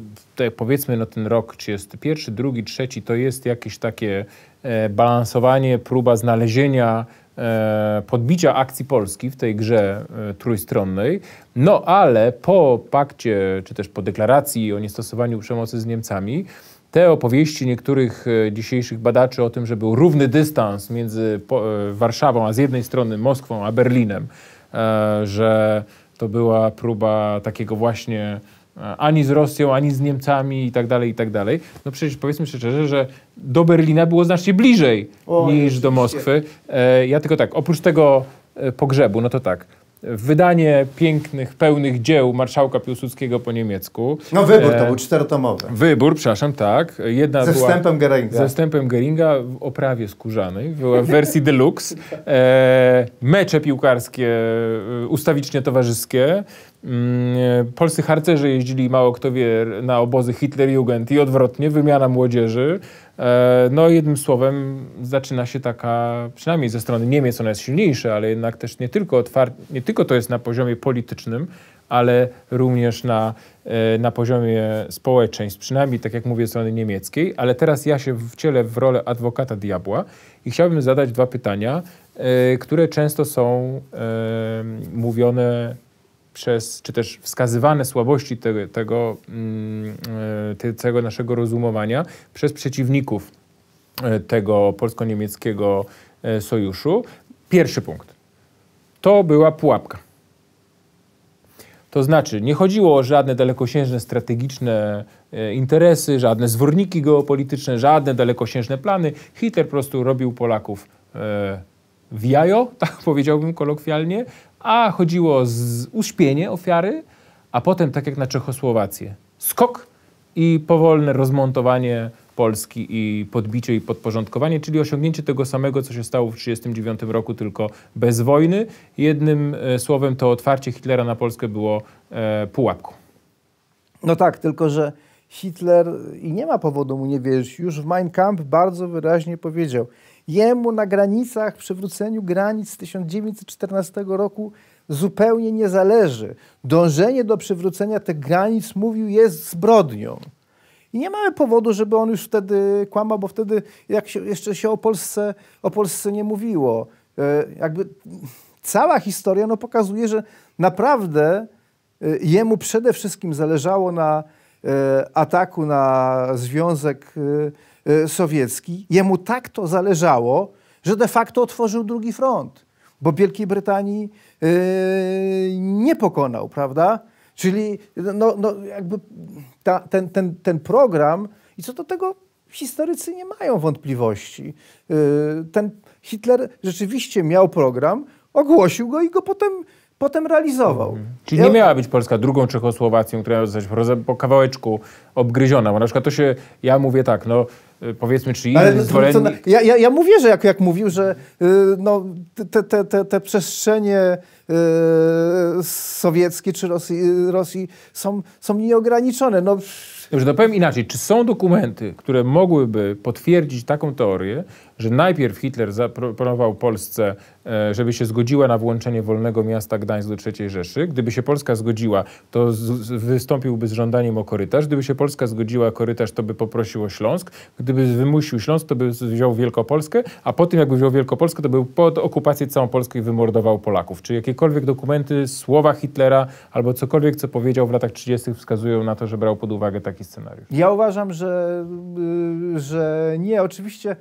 powiedzmy no ten rok pierwszy, drugi, trzeci to jest jakieś takie e, balansowanie, próba znalezienia E, podbicia akcji Polski w tej grze e, trójstronnej, no ale po pakcie, czy też po deklaracji o niestosowaniu przemocy z Niemcami, te opowieści niektórych e, dzisiejszych badaczy o tym, że był równy dystans między Warszawą, a z jednej strony Moskwą, a Berlinem, że to była próba takiego właśnie E, ani z Rosją, ani z Niemcami i tak dalej, i tak dalej. No przecież powiedzmy szczerze, że do Berlina było znacznie bliżej o, niż do Moskwy. E, ja tylko tak, oprócz tego e, pogrzebu, no to tak, wydanie pięknych, pełnych dzieł marszałka Piłsudskiego po niemiecku. No wybór to e, był czterotomowy. Wybór, przepraszam, tak. Jedna ze wstępem Geringa. Ze wstępem Geringa w oprawie skórzanej, w, wersji deluxe. E, mecze piłkarskie ustawicznie towarzyskie. Mm, e, polscy harcerze jeździli, mało kto wie, na obozy Hitler-Jugend i odwrotnie, wymiana młodzieży. E, no jednym słowem zaczyna się taka, przynajmniej ze strony Niemiec ona jest silniejsza, ale jednak też nie tylko, otwar- nie tylko to jest na poziomie politycznym, ale również na, e, na poziomie społeczeństw, przynajmniej tak jak mówię, strony niemieckiej. Ale teraz ja się wcielę w rolę adwokata diabła i chciałbym zadać dwa pytania, które często są mówione przez, czy też wskazywane słabości te, tego, te, mm, tego naszego rozumowania przez przeciwników e, tego polsko-niemieckiego e, sojuszu. Pierwszy punkt. To była pułapka. To znaczy, nie chodziło o żadne dalekosiężne strategiczne e, interesy, żadne zworniki geopolityczne, żadne dalekosiężne plany. Hitler po prostu robił Polaków w jajo, tak powiedziałbym kolokwialnie, a chodziło o uśpienie ofiary, a potem, tak jak na Czechosłowację, skok i powolne rozmontowanie Polski i podbicie i podporządkowanie, czyli osiągnięcie tego samego, co się stało w 1939 roku, tylko bez wojny. Jednym e, słowem, to otwarcie Hitlera na Polskę było e, pułapką. No tak, tylko że Hitler, i nie ma powodu mu nie wierzyć, już w Mein Kampf bardzo wyraźnie powiedział, jemu na granicach, przywróceniu granic z 1914 roku zupełnie nie zależy. Dążenie do przywrócenia tych granic, mówił, jest zbrodnią. I nie mamy powodu, żeby on już wtedy kłamał, bo wtedy jak się, jeszcze się o Polsce, o Polsce nie mówiło. E, jakby cała historia no, pokazuje, że naprawdę e, jemu przede wszystkim zależało na E, ataku na Związek e, e, Sowiecki, jemu tak to zależało, że de facto otworzył drugi front, bo Wielkiej Brytanii nie pokonał, prawda? Czyli no, no jakby ta, ten, ten, ten program, i co do tego historycy nie mają wątpliwości. Ten Hitler rzeczywiście miał program, ogłosił go i go potem potem realizował. Mhm. Czyli ja... nie miała być Polska drugą Czechosłowacją, która miała zostać po kawałeczku obgryziona, bo na przykład to się, ja mówię tak, no y, powiedzmy, czy inny Ale, no zwolennik... Ja, ja, ja, mówię, że jak, jak mówił, że yy, no, te, te, te, te przestrzenie yy, sowieckie czy Rosji, y, Rosji są, są nieograniczone. No, Dobrze, no powiem inaczej. Czy są dokumenty, które mogłyby potwierdzić taką teorię, że najpierw Hitler zaproponował Polsce, e, żeby się zgodziła na włączenie wolnego miasta Gdańsk do III Rzeszy. Gdyby się Polska zgodziła, to wystąpiłby z żądaniem o korytarz. Gdyby się Polska zgodziła o korytarz, to by poprosił o Śląsk. Gdyby wymusił Śląsk, to by wziął Wielkopolskę, a po tym, jakby wziął Wielkopolskę, to by pod okupację całą Polskę i wymordował Polaków. Czy jakiekolwiek dokumenty, słowa Hitlera albo cokolwiek, co powiedział w latach 30. wskazują na to, że brał pod uwagę taki scenariusz? Ja uważam, że, y, że nie. Oczywiście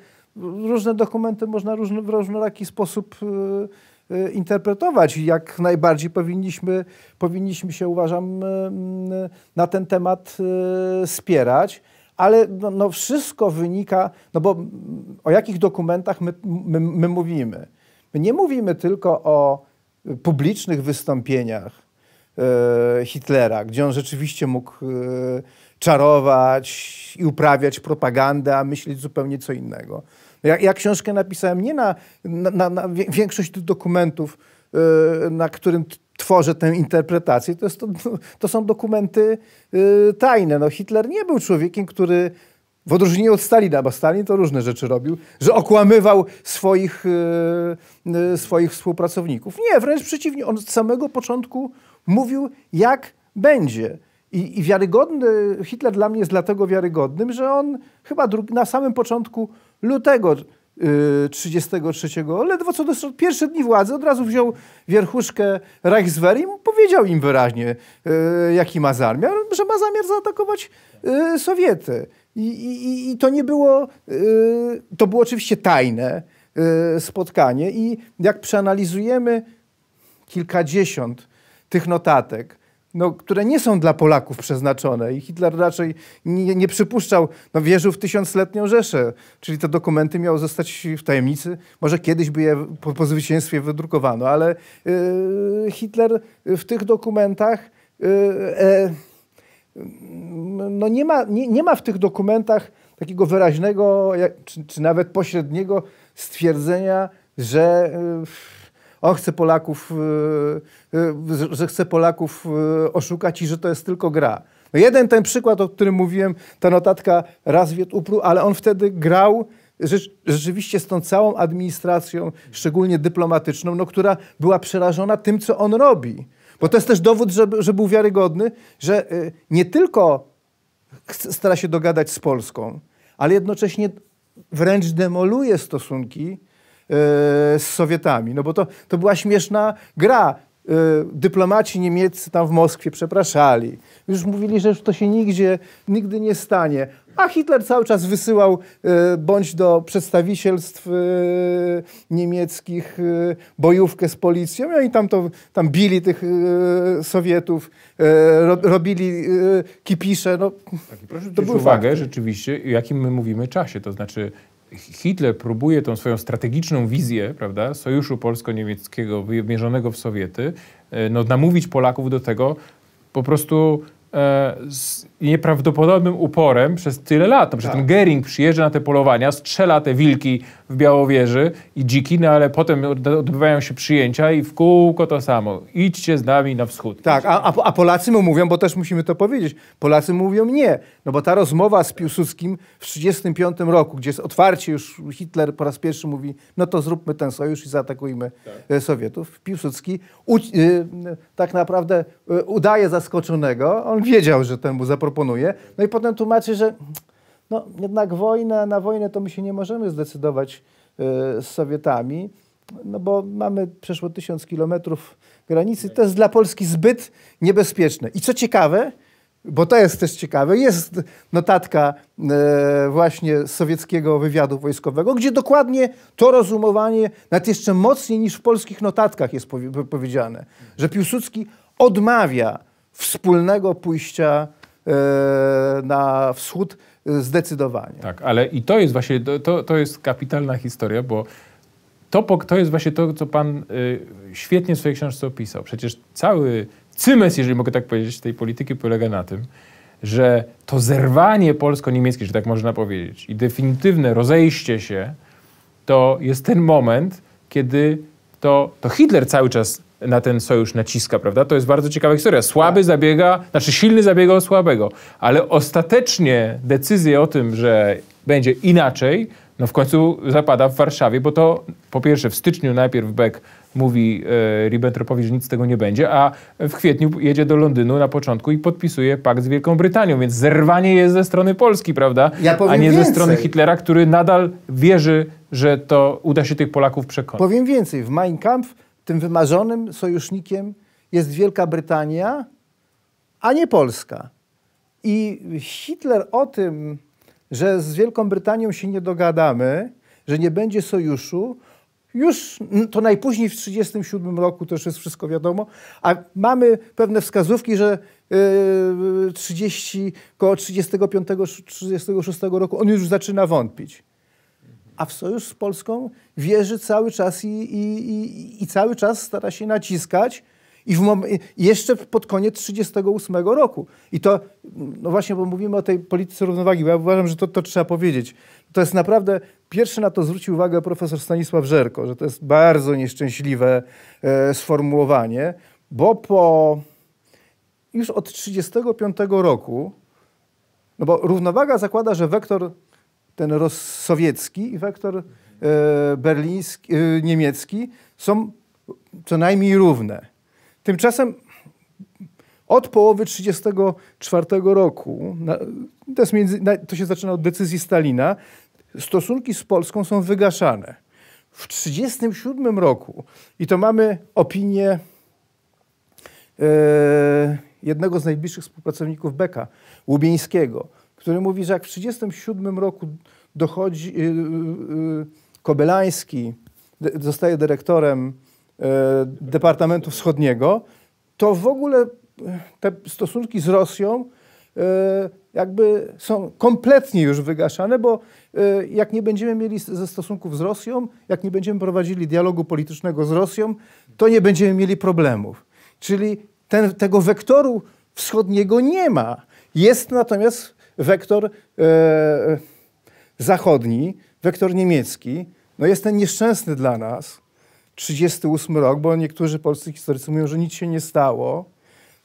różne dokumenty można różny, w różnoraki sposób y, y, interpretować i jak najbardziej powinniśmy, powinniśmy się, uważam, y, na ten temat spierać. Ale no, no wszystko wynika, no bo o jakich dokumentach my, my, my mówimy? My nie mówimy tylko o publicznych wystąpieniach Hitlera, gdzie on rzeczywiście mógł czarować i uprawiać propagandę, a myśleć zupełnie co innego. Ja, ja książkę napisałem nie na, na, na, na większość tych dokumentów, yy, na którym tworzę tę interpretację, to, to, no, to są dokumenty yy, tajne. No, Hitler nie był człowiekiem, który w odróżnieniu od Stalina, bo Stalin to różne rzeczy robił, że okłamywał swoich, yy, swoich współpracowników. Nie, wręcz przeciwnie, on od samego początku mówił, jak będzie. I, I, wiarygodny, Hitler dla mnie jest dlatego wiarygodnym, że on chyba na samym początku lutego 1933, yy, ledwo co do pierwsze dni władzy, od razu wziął wierchuszkę Reichswehr i powiedział im wyraźnie, yy, jaki ma zamiar, że ma zamiar zaatakować yy, Sowiety. I, i, I, to nie było, y, to było oczywiście tajne y, spotkanie i jak przeanalizujemy kilkadziesiąt tych notatek, no, które nie są dla Polaków przeznaczone. I Hitler raczej nie, nie przypuszczał, no, wierzył w tysiącletnią Rzeszę, czyli te dokumenty miały zostać w tajemnicy. Może kiedyś by je po, po zwycięstwie wydrukowano, ale y, Hitler w tych dokumentach. Y, e, no nie, ma, nie, nie ma w tych dokumentach takiego wyraźnego, czy, czy nawet pośredniego stwierdzenia, że. Y, o, chce Polaków, y, y, że chce Polaków y, oszukać i że to jest tylko gra. No jeden ten przykład, o którym mówiłem, ta notatka raz wiet upru, ale on wtedy grał rzeczywiście z tą całą administracją, szczególnie dyplomatyczną, no, która była przerażona tym, co on robi. Bo to jest też dowód, że, że był wiarygodny, że nie tylko stara się dogadać z Polską, ale jednocześnie wręcz demoluje stosunki E, z Sowietami. No bo to, to była śmieszna gra. E, dyplomaci niemieccy tam w Moskwie przepraszali. Już mówili, że to się nigdzie, nigdy nie stanie. A Hitler cały czas wysyłał e, bądź do przedstawicielstw niemieckich bojówkę z policją, no i oni tam, to, tam bili tych Sowietów, robili kipisze. No, tak, proszę to uwagę fakty. rzeczywiście, o jakim my mówimy czasie. To znaczy Hitler próbuje tą swoją strategiczną wizję prawda, sojuszu polsko-niemieckiego wymierzonego w Sowiety e, no, namówić Polaków do tego po prostu e, z nieprawdopodobnym uporem przez tyle lat. No, tak. ten Gering przyjeżdża na te polowania, strzela te wilki w Białowieży i dziki, no ale potem odbywają się przyjęcia i w kółko to samo. Idźcie z nami na wschód. Tak, a, a Polacy mu mówią, bo też musimy to powiedzieć, Polacy mówią nie, no bo ta rozmowa z Piłsudskim w 1935 roku, gdzie jest otwarcie już Hitler po raz pierwszy mówi, no to zróbmy ten sojusz i zaatakujmy tak. E, Sowietów. Piłsudski e, tak naprawdę e, udaje zaskoczonego, on wiedział, że ten mu zaproponuje, no i potem tłumaczy, że no, jednak wojna, na wojnę to my się nie możemy zdecydować e, z Sowietami, no bo mamy przeszło tysiąc kilometrów granicy. To jest dla Polski zbyt niebezpieczne. I co ciekawe, bo to jest też ciekawe, jest notatka e, właśnie sowieckiego wywiadu wojskowego, gdzie dokładnie to rozumowanie, nawet jeszcze mocniej niż w polskich notatkach jest powiedziane, że Piłsudski odmawia wspólnego pójścia e, na wschód zdecydowanie. Tak, ale i to jest właśnie, to, to jest kapitalna historia, bo to, to jest właśnie to, co pan y, świetnie w swojej książce opisał. Przecież cały cymes, jeżeli mogę tak powiedzieć, tej polityki polega na tym, że to zerwanie polsko-niemieckie, że tak można powiedzieć, i definitywne rozejście się, to jest ten moment, kiedy to, to Hitler cały czas na ten sojusz naciska, prawda? To jest bardzo ciekawa historia. Słaby zabiega, znaczy silny zabiega o słabego, ale ostatecznie decyzję o tym, że będzie inaczej, no w końcu zapada w Warszawie, bo to po pierwsze w styczniu najpierw Beck mówi e, Ribbentropowi, że nic z tego nie będzie, a w kwietniu jedzie do Londynu na początku i podpisuje pakt z Wielką Brytanią, więc zerwanie jest ze strony Polski, prawda? Ja a nie więcej. ze strony Hitlera, który nadal wierzy, że to uda się tych Polaków przekonać. Powiem więcej, w Mein Kampf tym wymarzonym sojusznikiem jest Wielka Brytania, a nie Polska. I Hitler o tym, że z Wielką Brytanią się nie dogadamy, że nie będzie sojuszu, już to najpóźniej w 1937 roku, to już jest wszystko wiadomo, a mamy pewne wskazówki, że 30, yy, koło 35-36 roku on już zaczyna wątpić a w sojusz z Polską wierzy cały czas i, i, i, i cały czas stara się naciskać. I jeszcze pod koniec 1938 roku. I to, no właśnie, bo mówimy o tej polityce równowagi, bo ja uważam, że to, to trzeba powiedzieć. To jest naprawdę, pierwszy na to zwrócił uwagę profesor Stanisław Żerko, że to jest bardzo nieszczęśliwe e, sformułowanie, bo po już od 1935 roku, no bo równowaga zakłada, że wektor ten rozsowiecki i wektor e, berliński, e, niemiecki są co najmniej równe. Tymczasem od połowy 1934 roku, to, między, to, się zaczyna od decyzji Stalina, stosunki z Polską są wygaszane. W 1937 roku, i to mamy opinię e, jednego z najbliższych współpracowników Beka, Łubieńskiego, który mówi, że jak w 1937 roku dochodzi yy, yy, Kobelański, de, zostaje dyrektorem yy, Departamentu Wschodniego, to w ogóle y, te stosunki z Rosją y, jakby są kompletnie już wygaszane, bo y, jak nie będziemy mieli ze stosunków z Rosją, jak nie będziemy prowadzili dialogu politycznego z Rosją, to nie będziemy mieli problemów. Czyli ten, tego wektoru wschodniego nie ma. Jest natomiast wektor e, zachodni, wektor niemiecki. No jest ten nieszczęsny dla nas, 38 rok, bo niektórzy polscy historycy mówią, że nic się nie stało,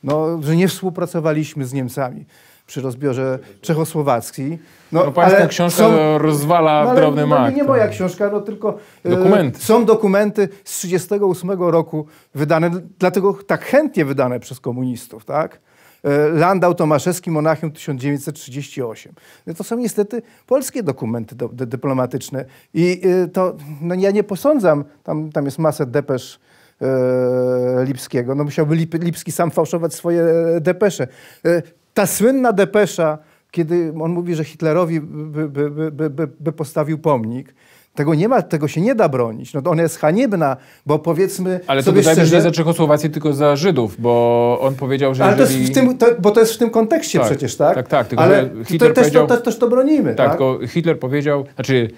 no, że nie współpracowaliśmy z Niemcami przy rozbiorze Czechosłowacji. No, no pańska książka są, rozwala no, drobny mak. No, no nie, moja no. książka, no tylko e, dokumenty. E, są dokumenty z 1938 roku wydane, dlatego tak chętnie wydane przez komunistów, tak? E, Landau Tomaszewski, Monachium 1938. No to są niestety polskie dokumenty do, do, dyplomatyczne i e, to, no ja nie posądzam, tam, tam jest masa depesz e, Lipskiego, no musiałby Lipski sam fałszować swoje depesze. Ta słynna depesza, kiedy on mówi, że Hitlerowi by, by, by, by postawił pomnik, tego nie ma, tego się nie da bronić. No to ona jest haniebna, bo powiedzmy. Ale to wydaje mi się, że za Czechosłowację, tylko za Żydów, bo on powiedział, że. Ale jeżeli... to jest w tym, to, bo to jest w tym kontekście tak, przecież, tak? Tak, tak. Tylko Ale Hitler to, też, powiedział... to, też, też to bronimy. Tak, tak, tylko Hitler powiedział, znaczy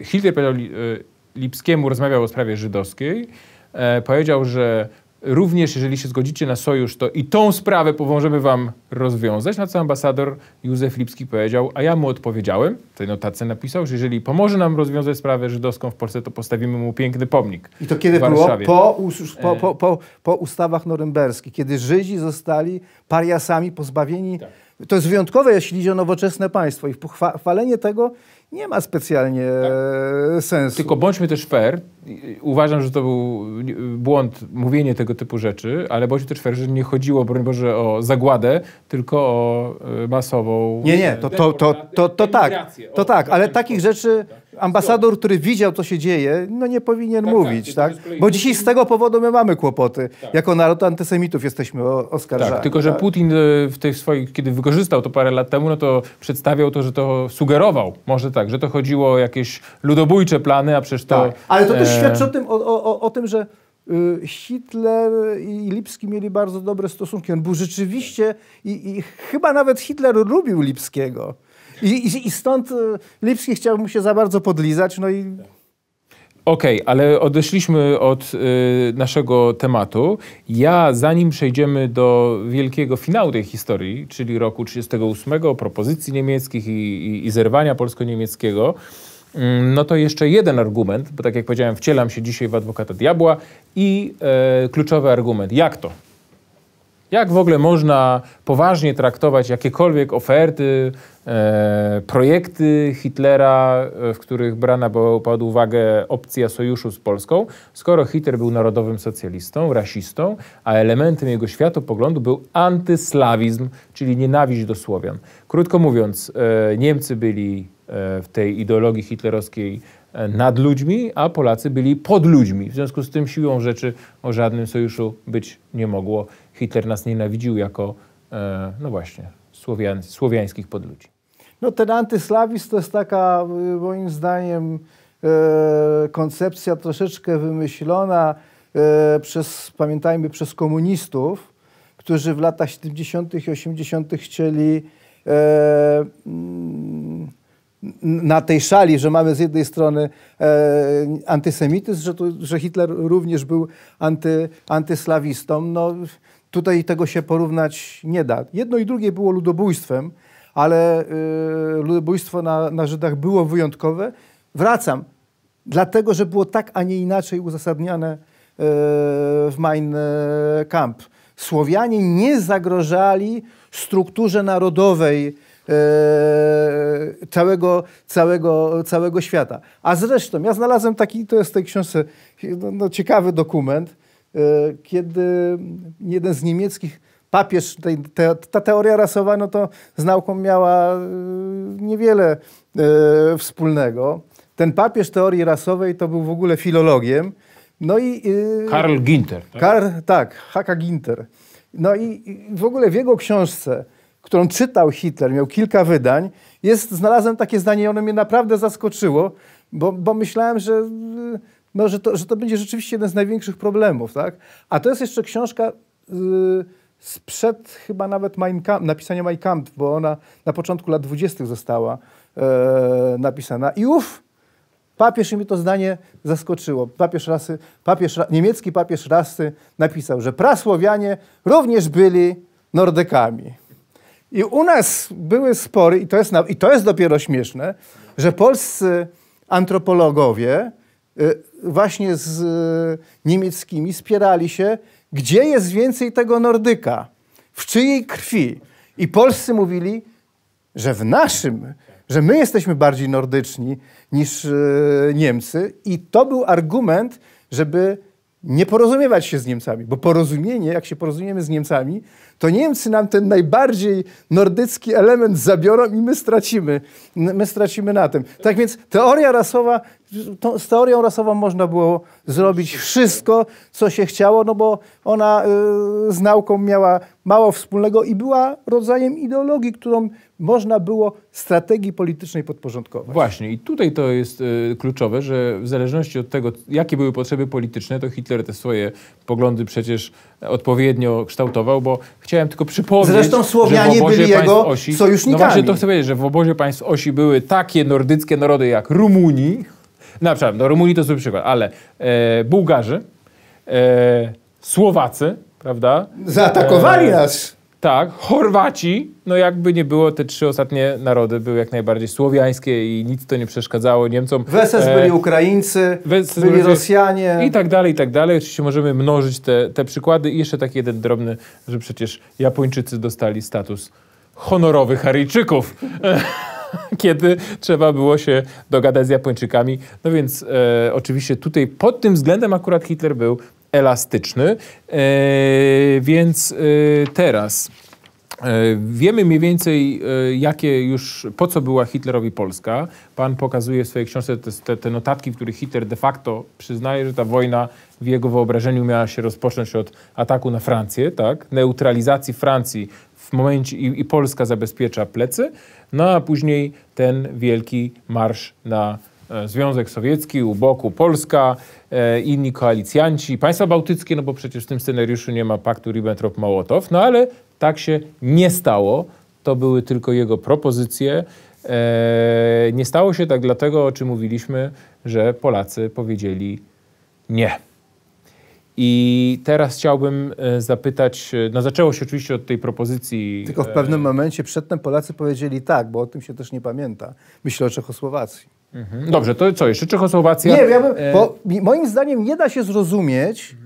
e, Hitler powiedział e, Lipskiemu, rozmawiał o sprawie żydowskiej, e, powiedział, że Również jeżeli się zgodzicie na sojusz, to i tą sprawę powążemy wam rozwiązać, na co ambasador Józef Lipski powiedział, a ja mu odpowiedziałem, w tej notatce napisał, że jeżeli pomoże nam rozwiązać sprawę żydowską w Polsce, to postawimy mu piękny pomnik. I to kiedy było? Po, e. po, po, po, po ustawach norymberskich, kiedy Żydzi zostali pariasami pozbawieni... Tak. To jest wyjątkowe, jeśli idzie o nowoczesne państwo i pochwalenie tego nie ma specjalnie tak. E, sensu. Tylko bądźmy też fair. Uważam, że to był błąd mówienie tego typu rzeczy, ale bądźmy też fair, że nie chodziło, broń Boże, o zagładę, tylko o e, masową. Nie, nie, to, to, to, to, e, tak. To tak, tak, ale takich rzeczy tak ambasador, który widział, co się dzieje, no nie powinien tak, tak mówić, tak? tak? Bo dzisiaj z tego powodu my mamy kłopoty. Tak. Jako naród antysemitów jesteśmy oskarżani. Tak, tylko że tak? Putin e, w tych swoich, kiedy wykorzystał to parę lat temu, no to przedstawiał to, że to sugerował, może tak, że to chodziło o jakieś ludobójcze plany, a przecież to... Tak, ale to też e, świadczy o tym, o, o, o tym że y, Hitler i Lipski mieli bardzo dobre stosunki. On był rzeczywiście i, i chyba nawet Hitler lubił Lipskiego. I, i, i stąd e, Lipski chciałby mu się za bardzo podlizać, no i... Okej, okay, ale odeszliśmy od y, naszego tematu. Ja, zanim przejdziemy do wielkiego finału tej historii, czyli roku 1938, propozycji niemieckich i, i, i zerwania polsko-niemieckiego, mm, no to jeszcze jeden argument, bo tak jak powiedziałem, wcielam się dzisiaj w adwokata diabła i e, kluczowy argument. Jak to? Jak w ogóle można poważnie traktować jakiekolwiek oferty, e, projekty Hitlera, e, w których brana była pod uwagę opcja sojuszu z Polską, skoro Hitler był narodowym socjalistą, rasistą, a elementem jego światopoglądu był antyslawizm, czyli nienawiść do Słowian. Krótko mówiąc, e, Niemcy byli e, w tej ideologii hitlerowskiej e, nad ludźmi, a Polacy byli pod ludźmi. W związku z tym siłą rzeczy o żadnym sojuszu być nie mogło. Hitler nas nienawidził jako, e, no właśnie, Słowian, słowiańskich podludzi. No ten antysławizm to jest taka, y, moim zdaniem, e, koncepcja troszeczkę wymyślona e, przez, pamiętajmy, przez komunistów, którzy w latach 70. i 80. chcieli na tej szali, że mamy z jednej strony e, antysemityzm, że, tu, że Hitler również był anty, antyslawistą. No, tutaj tego się porównać nie da. Jedno i drugie było ludobójstwem, ale yy, ludobójstwo na, na Żydach było wyjątkowe. Wracam, dlatego że było tak, a nie inaczej uzasadniane yy, w Mein y, Kampf. Słowianie nie zagrożali strukturze narodowej Yy, całego, całego, całego świata. A zresztą ja znalazłem taki, to jest w tej książce, no, no ciekawy dokument, E, kiedy jeden z niemieckich papież, ta teoria rasowa, no to z nauką miała e, niewiele e, wspólnego. Ten papież teorii rasowej to był w ogóle filologiem. No i... Karl Ginter. Tak, Karl, tak Haka Ginter. No i w ogóle w jego książce, którą czytał Hitler, miał kilka wydań, jest, znalazłem takie zdanie i ono mnie naprawdę zaskoczyło, bo, bo myślałem, że no, że, to, że to będzie rzeczywiście jeden z największych problemów. Tak? A to jest jeszcze książka yy, sprzed chyba nawet mein Kampf, napisania Mein Kampf, bo ona na początku lat 20. została yy, napisana. I ów papież i to zdanie zaskoczyło. Papież rasy, papież, niemiecki papież rasy napisał, że prasłowianie również byli nordykami. I u nas były spory, i to jest, i to jest dopiero śmieszne, że polscy antropologowie Y, właśnie z y, niemieckimi spierali się, gdzie jest więcej tego Nordyka, w czyjej krwi. I polscy mówili, że w naszym, że my jesteśmy bardziej nordyczni niż y, Niemcy. I to był argument, żeby nie porozumiewać się z Niemcami, bo porozumienie, jak się porozumiemy z Niemcami, to Niemcy nam ten najbardziej nordycki element zabiorą i my stracimy. My stracimy na tym. Tak więc teoria rasowa, to, z teorią rasową można było zrobić wszystko, co się chciało, no bo ona y, z nauką miała mało wspólnego i była rodzajem ideologii, którą można było strategii politycznej podporządkować. Właśnie i tutaj to jest y, kluczowe, że w zależności od tego, jakie były potrzeby polityczne, to Hitler te swoje poglądy przecież odpowiednio kształtował, bo chciałem tylko przypomnieć, Zresztą Słowianie byli jego osi, sojusznikami. No właśnie to chcę powiedzieć, że w obozie państw osi były takie nordyckie narody jak Rumuni, na no, przykład, no Rumuni to zły przykład, ale e, Bułgarzy, e, Słowacy, prawda? Zaatakowali e, nas. Tak, Chorwaci, no jakby nie było, te trzy ostatnie narody były jak najbardziej słowiańskie i nic to nie przeszkadzało Niemcom. W SS e, byli Ukraińcy, SS byli Rosjanie. I tak dalej, i tak dalej. Oczywiście możemy mnożyć te, te przykłady. I jeszcze taki jeden drobny, że przecież Japończycy dostali status honorowych Haryjczyków. kiedy trzeba było się dogadać z Japończykami. No więc e, oczywiście tutaj pod tym względem akurat Hitler był elastyczny. E, więc e, teraz e, Wiemy mniej więcej, jakie już, po co była Hitlerowi Polska. Pan pokazuje w swojej książce te, te, notatki, w których Hitler de facto przyznaje, że ta wojna w jego wyobrażeniu miała się rozpocząć od ataku na Francję, tak? neutralizacji Francji w momencie i, i Polska zabezpiecza plecy, no a później ten wielki marsz na E, Związek Sowiecki, u boku Polska, e, inni koalicjanci, państwa bałtyckie, no bo przecież w tym scenariuszu nie ma paktu Ribbentrop-Mołotow, no ale tak się nie stało. To były tylko jego propozycje. E, nie stało się tak dlatego, o czym mówiliśmy, że Polacy powiedzieli nie. I teraz chciałbym zapytać, no zaczęło się oczywiście od tej propozycji. Tylko w pewnym momencie przedtem Polacy powiedzieli tak, bo o tym się też nie pamięta. Myślę o Czechosłowacji. Mhm. Dobrze, to co jeszcze? Czechosłowacja? Nie, ja bym, e- bo moim zdaniem nie da się zrozumieć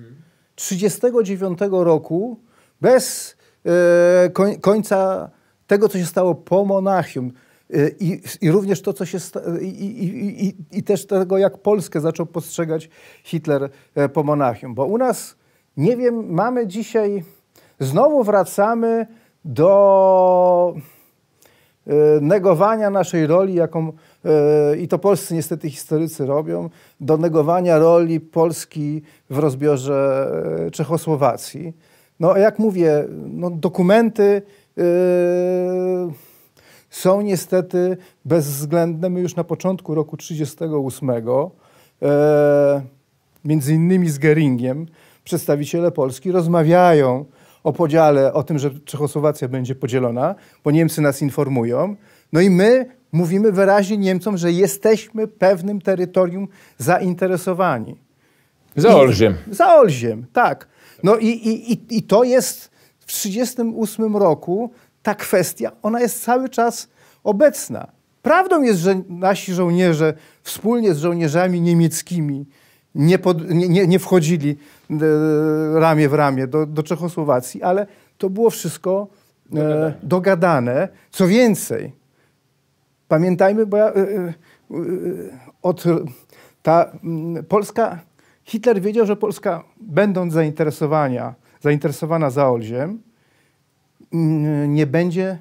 1939 roku bez e, końca tego, co się stało po Monachium. E, I, I, również to, co się i, i, i, też tego, jak Polskę zaczął postrzegać Hitler po Monachium. Bo u nas, nie wiem, mamy dzisiaj, znowu wracamy do negowania naszej roli, jaką E, i to polscy niestety historycy robią, do negowania roli Polski w rozbiorze e, Czechosłowacji. No a jak mówię, no, dokumenty e, są niestety bezwzględne. My już na początku roku 1938, między innymi z Geringiem, przedstawiciele Polski rozmawiają o podziale, o tym, że Czechosłowacja będzie podzielona, bo Niemcy nas informują. No i my mówimy wyraźnie Niemcom, że jesteśmy pewnym terytorium zainteresowani. Za Olziem. I, za Olziem, tak. No i, i, i, i to jest w 1938 roku ta kwestia, ona jest cały czas obecna. Prawdą jest, że nasi żołnierze wspólnie z żołnierzami niemieckimi nie, pod, nie, nie, nie wchodzili e, ramię w ramię do, do Czechosłowacji, ale to było wszystko e, dogadane. dogadane. Co więcej, Pamiętajmy, bo ja, y, y, y, od, ta mm, Polska, Hitler wiedział, że Polska, będąc zainteresowania, zainteresowana Zaolziem, mm, nie będzie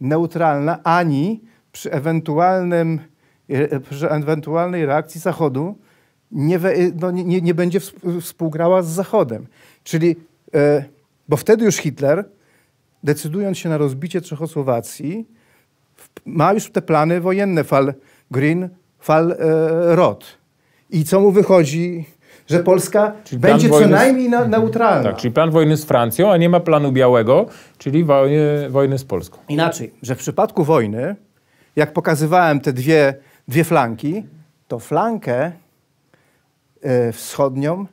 neutralna ani przy, ewentualnym, przy ewentualnej reakcji Zachodu nie, we, no, nie, nie będzie współgrała z Zachodem. Czyli, bo wtedy już Hitler, decydując się na rozbicie Czechosłowacji, ma już te plany wojenne fal Green, fal e, Rot. I co mu wychodzi? Że Polska czyli będzie co najmniej z... na, mhm. neutralna. Tak, czyli plan wojny z Francją, a nie ma planu białego, czyli wojny, wojny z Polską. Inaczej, że w przypadku wojny, jak pokazywałem te dwie, dwie flanki, to flankę e, wschodnią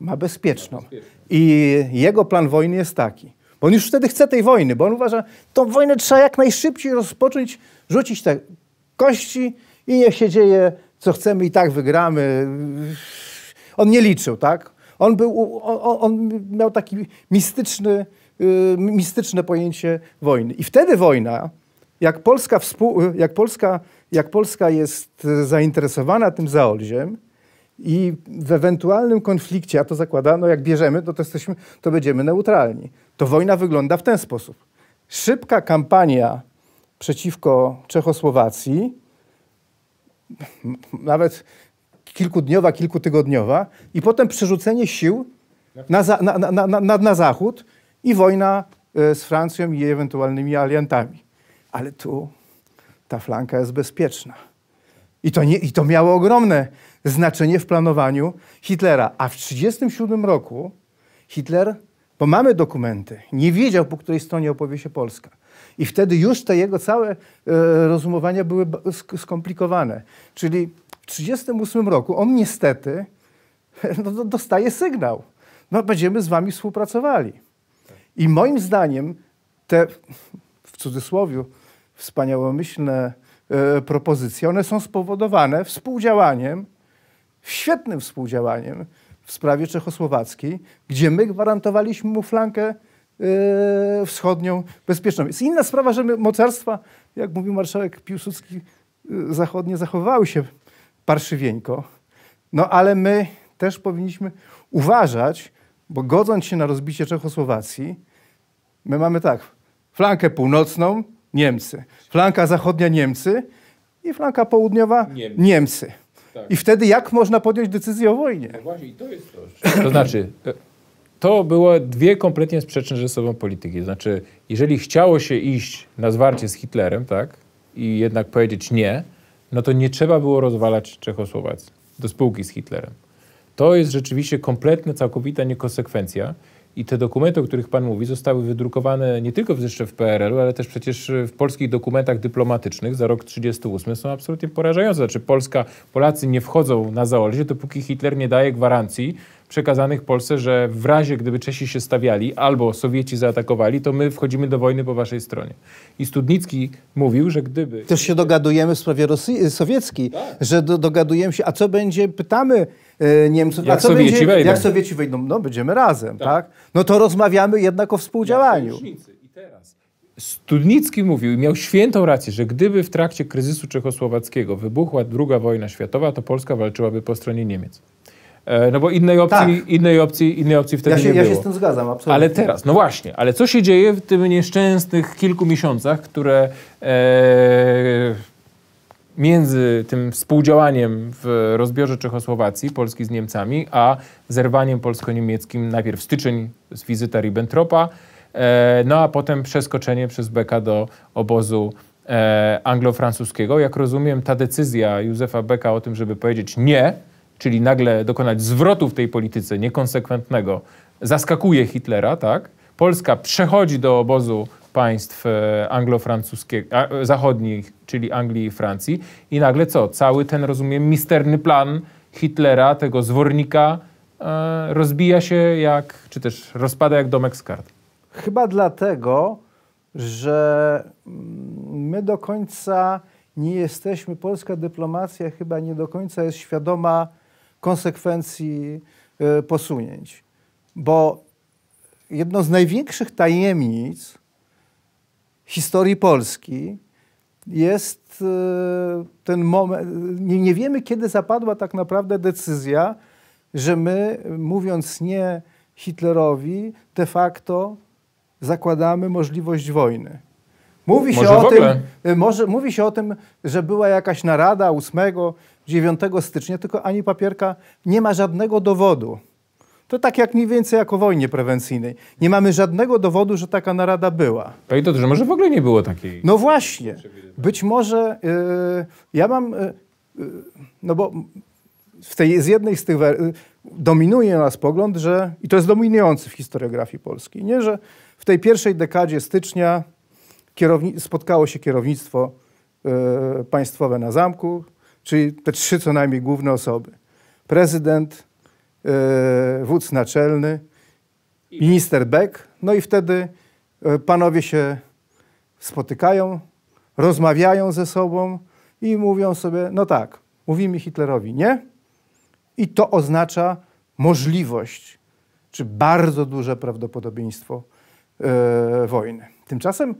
ma bezpieczną. I jego plan wojny jest taki. Bo on już wtedy chce tej wojny, bo on uważa, tą wojnę trzeba jak najszybciej rozpocząć, rzucić te kości i niech się dzieje, co chcemy i tak wygramy. On nie liczył, tak? On, był, on, on miał takie mistyczne, y, mistyczne pojęcie wojny. I wtedy wojna, jak Polska, współ, jak Polska, jak Polska jest y, zainteresowana tym zaolziem, i w ewentualnym konflikcie, a to zakłada, no jak bierzemy, to, to, jesteśmy, to będziemy neutralni. To wojna wygląda w ten sposób. Szybka kampania przeciwko Czechosłowacji, nawet kilkudniowa, kilkutygodniowa, i potem przerzucenie sił na, za, na, na, na, na zachód i wojna e, z Francją i ewentualnymi aliantami. Ale tu ta flanka jest bezpieczna. I to, nie, i to miało ogromne znaczenie w planowaniu Hitlera. A w 1937 roku Hitler, bo mamy dokumenty, nie wiedział, po której stronie opowie się Polska. I wtedy już te jego całe e, rozumowania były skomplikowane. Czyli w 1938 roku on niestety no, dostaje sygnał. No, będziemy z wami współpracowali. I moim zdaniem te, w cudzysłowie, wspaniałomyślne e, propozycje, one są spowodowane współdziałaniem świetnym współdziałaniem w sprawie czechosłowackiej, gdzie my gwarantowaliśmy mu flankę yy, wschodnią bezpieczną. Jest inna sprawa, że my, mocarstwa, jak mówił marszałek Piłsudski, yy, zachodnie zachowały się parszywieńko, no ale my też powinniśmy uważać, bo godząc się na rozbicie Czechosłowacji, my mamy tak, flankę północną Niemcy, flanka zachodnia Niemcy i flanka południowa Niemcy. Niemcy. Tak. I wtedy jak można podjąć decyzję o wojnie? No właśnie, to jest to. To znaczy, to były dwie kompletnie sprzeczne ze sobą polityki. Znaczy, jeżeli chciało się iść na zwarcie z Hitlerem, tak, i jednak powiedzieć nie, no to nie trzeba było rozwalać Czechosłowacji do spółki z Hitlerem. To jest rzeczywiście kompletna, całkowita niekonsekwencja. I te dokumenty, o których Pan mówi, zostały wydrukowane nie tylko w w PRL-u, ale też przecież w polskich dokumentach dyplomatycznych za rok 1938 są absolutnie porażające. Znaczy Polska, Polacy nie wchodzą na Zaolzie, dopóki Hitler nie daje gwarancji, przekazanych Polsce, że w razie gdyby Czesi się stawiali albo Sowieci zaatakowali, to my wchodzimy do wojny po waszej stronie. I Studnicki mówił, że gdyby... Też się dogadujemy w sprawie sowieckiej, tak. że do, dogadujemy się, a co będzie, pytamy e, Niemców, jak a co Sowieci będzie, wejdą. jak Sowieci wejdą, no będziemy razem, tak? tak? No to rozmawiamy jednak o współdziałaniu. I teraz... Studnicki mówił i miał świętą rację, że gdyby w trakcie kryzysu czechosłowackiego wybuchła II wojna światowa, to Polska walczyłaby po stronie Niemiec. E, no bo innej opcji, tak. innej opcji, innej opcji wtedy ja się, nie było. Ja się z tym zgadzam, absolutnie. Ale teraz, no właśnie, ale co się dzieje w tym nieszczęsnych kilku miesiącach, które e, między tym współdziałaniem w rozbiorze Czechosłowacji, Polski z Niemcami, a zerwaniem polsko-niemieckim najpierw styczeń z wizyta Ribbentropa, e, no a potem przeskoczenie przez Beka do obozu e, anglo-francuskiego. Jak rozumiem, ta decyzja Józefa Beka o tym, żeby powiedzieć nie, czyli nagle dokonać zwrotu w tej polityce niekonsekwentnego, zaskakuje Hitlera, tak? Polska przechodzi do obozu państw e, anglo-francuskich, e, zachodnich, czyli Anglii i Francji i nagle co? Cały ten, rozumiem, misterny plan Hitlera, tego zwornika, e, rozbija się jak, czy też rozpada jak domek z kart. Chyba dlatego, że mm, my do końca nie jesteśmy, polska dyplomacja chyba nie do końca jest świadoma konsekwencji e, posunięć. Bo jedną z największych tajemnic historii Polski jest e, ten moment, nie, nie wiemy kiedy zapadła tak naprawdę decyzja, że my mówiąc nie Hitlerowi de facto zakładamy możliwość wojny. Mówi się, może o tym, e, może, mówi się o tym, że była jakaś narada 8 9 stycznia, tylko ani papierka nie ma żadnego dowodu. To tak jak mniej więcej jak o wojnie prewencyjnej. Nie mamy żadnego dowodu, że taka narada była. Panie doktorze, może w ogóle nie było takiej. No właśnie. Być może yy, ja mam. Yy, no bo w tej, z jednej z tych y, dominuje nas pogląd, że i to jest dominujący w historiografii polskiej, nie, że w tej pierwszej dekadzie stycznia spotkało się kierownictwo y, państwowe na zamku, czyli te trzy co najmniej główne osoby. Prezydent, e, wódz naczelny, minister Beck. No i wtedy e, panowie się spotykają, rozmawiają ze sobą i mówią sobie, no tak, mówimy Hitlerowi nie i to oznacza możliwość, czy bardzo duże prawdopodobieństwo e, wojny. Tymczasem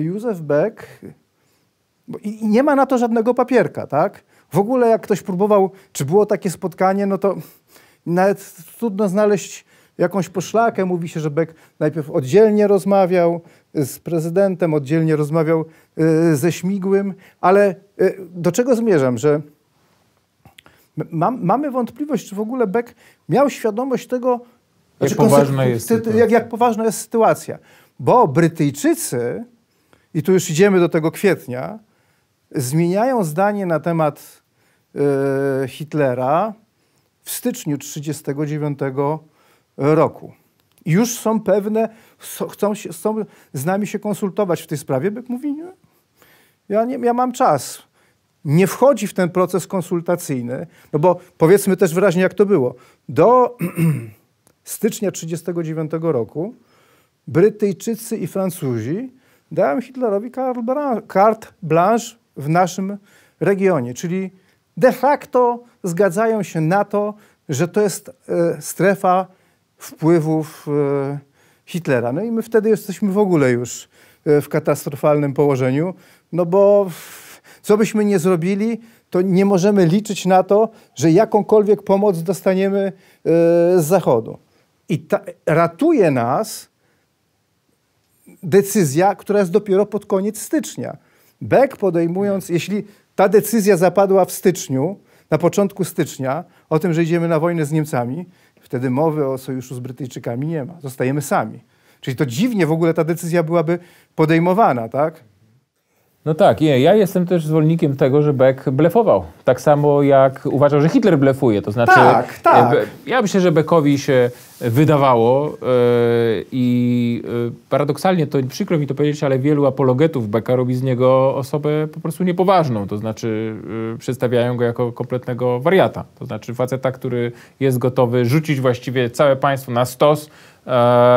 Józef Beck i nie ma na to żadnego papierka, tak? W ogóle jak ktoś próbował, czy było takie spotkanie, no to nawet trudno znaleźć jakąś poszlakę. Mówi się, że Beck najpierw oddzielnie rozmawiał z prezydentem, oddzielnie rozmawiał e, ze Śmigłym, ale e, do czego zmierzam, że mam, mamy wątpliwość, czy w ogóle Beck miał świadomość tego, jak, znaczy, poważna, jest jak, jak poważna jest sytuacja. Bo Brytyjczycy, i tu już idziemy do tego kwietnia, zmieniają zdanie na temat y, Hitlera w styczniu 1939 roku. Już są pewne, chcą, się, chcą z nami się konsultować w tej sprawie. Byk mówi, nie, ja, nie, ja mam czas. Nie wchodzi w ten proces konsultacyjny, no bo powiedzmy też wyraźnie, jak to było. Do stycznia 1939 roku Brytyjczycy i Francuzi dają Hitlerowi carte blanche w naszym regionie. Czyli de facto zgadzają się na to, że to jest e, strefa wpływów e, Hitlera. No i my wtedy jesteśmy w ogóle już e, w katastrofalnym położeniu, no bo co byśmy nie zrobili, to nie możemy liczyć na to, że jakąkolwiek pomoc dostaniemy z Zachodu. I ta, ratuje nas decyzja, która jest dopiero pod koniec stycznia. Beck podejmując, jeśli ta decyzja zapadła w styczniu, na początku stycznia, o tym, że idziemy na wojnę z Niemcami, wtedy mowy o sojuszu z Brytyjczykami nie ma. Zostajemy sami. Czyli to dziwnie w ogóle ta decyzja byłaby podejmowana, tak? No tak, nie, ja jestem też zwolennikiem tego, że Beck blefował. Tak samo jak uważał, że Hitler blefuje. To znaczy, tak, e, tak. ja myślę, że Beckowi się wydawało yy, i e, paradoksalnie to przykro mi to powiedzieć, ale wielu apologetów Becka robi z niego osobę po prostu niepoważną. To znaczy yy, przedstawiają go jako kompletnego wariata. To znaczy faceta, który jest gotowy rzucić właściwie całe państwo na stos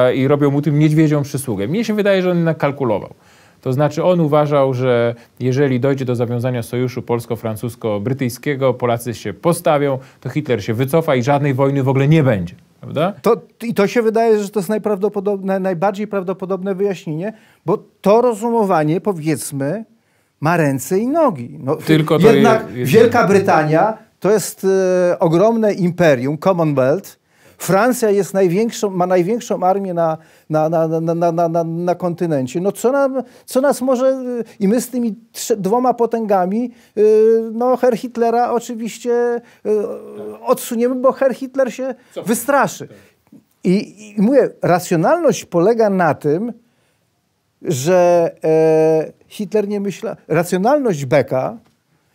yy, i robią mu tym niedźwiedzią przysługę. Mnie się wydaje, że on nakalkulował. kalkulował. To znaczy on uważał, że jeżeli dojdzie do zawiązania sojuszu polsko-francusko-brytyjskiego, Polacy się postawią, to Hitler się wycofa i żadnej wojny w ogóle nie będzie. Prawda? To, I to się wydaje, że to jest najprawdopodobne, najbardziej prawdopodobne wyjaśnienie, bo to rozumowanie, powiedzmy, ma ręce i nogi. No, Tylko jednak je, Wielka Brytania to jest e, ogromne imperium, Commonwealth, Francja jest największą, ma największą armię na, na, na, na, na, na, na kontynencie. No co, nam, co nas może... I my z tymi trze, dwoma potęgami yy, no Herr Hitlera oczywiście yy, odsuniemy, bo Herr Hitler się co? wystraszy. Tak. I, I mówię, racjonalność polega na tym, że e, Hitler nie myślał. Racjonalność Beka,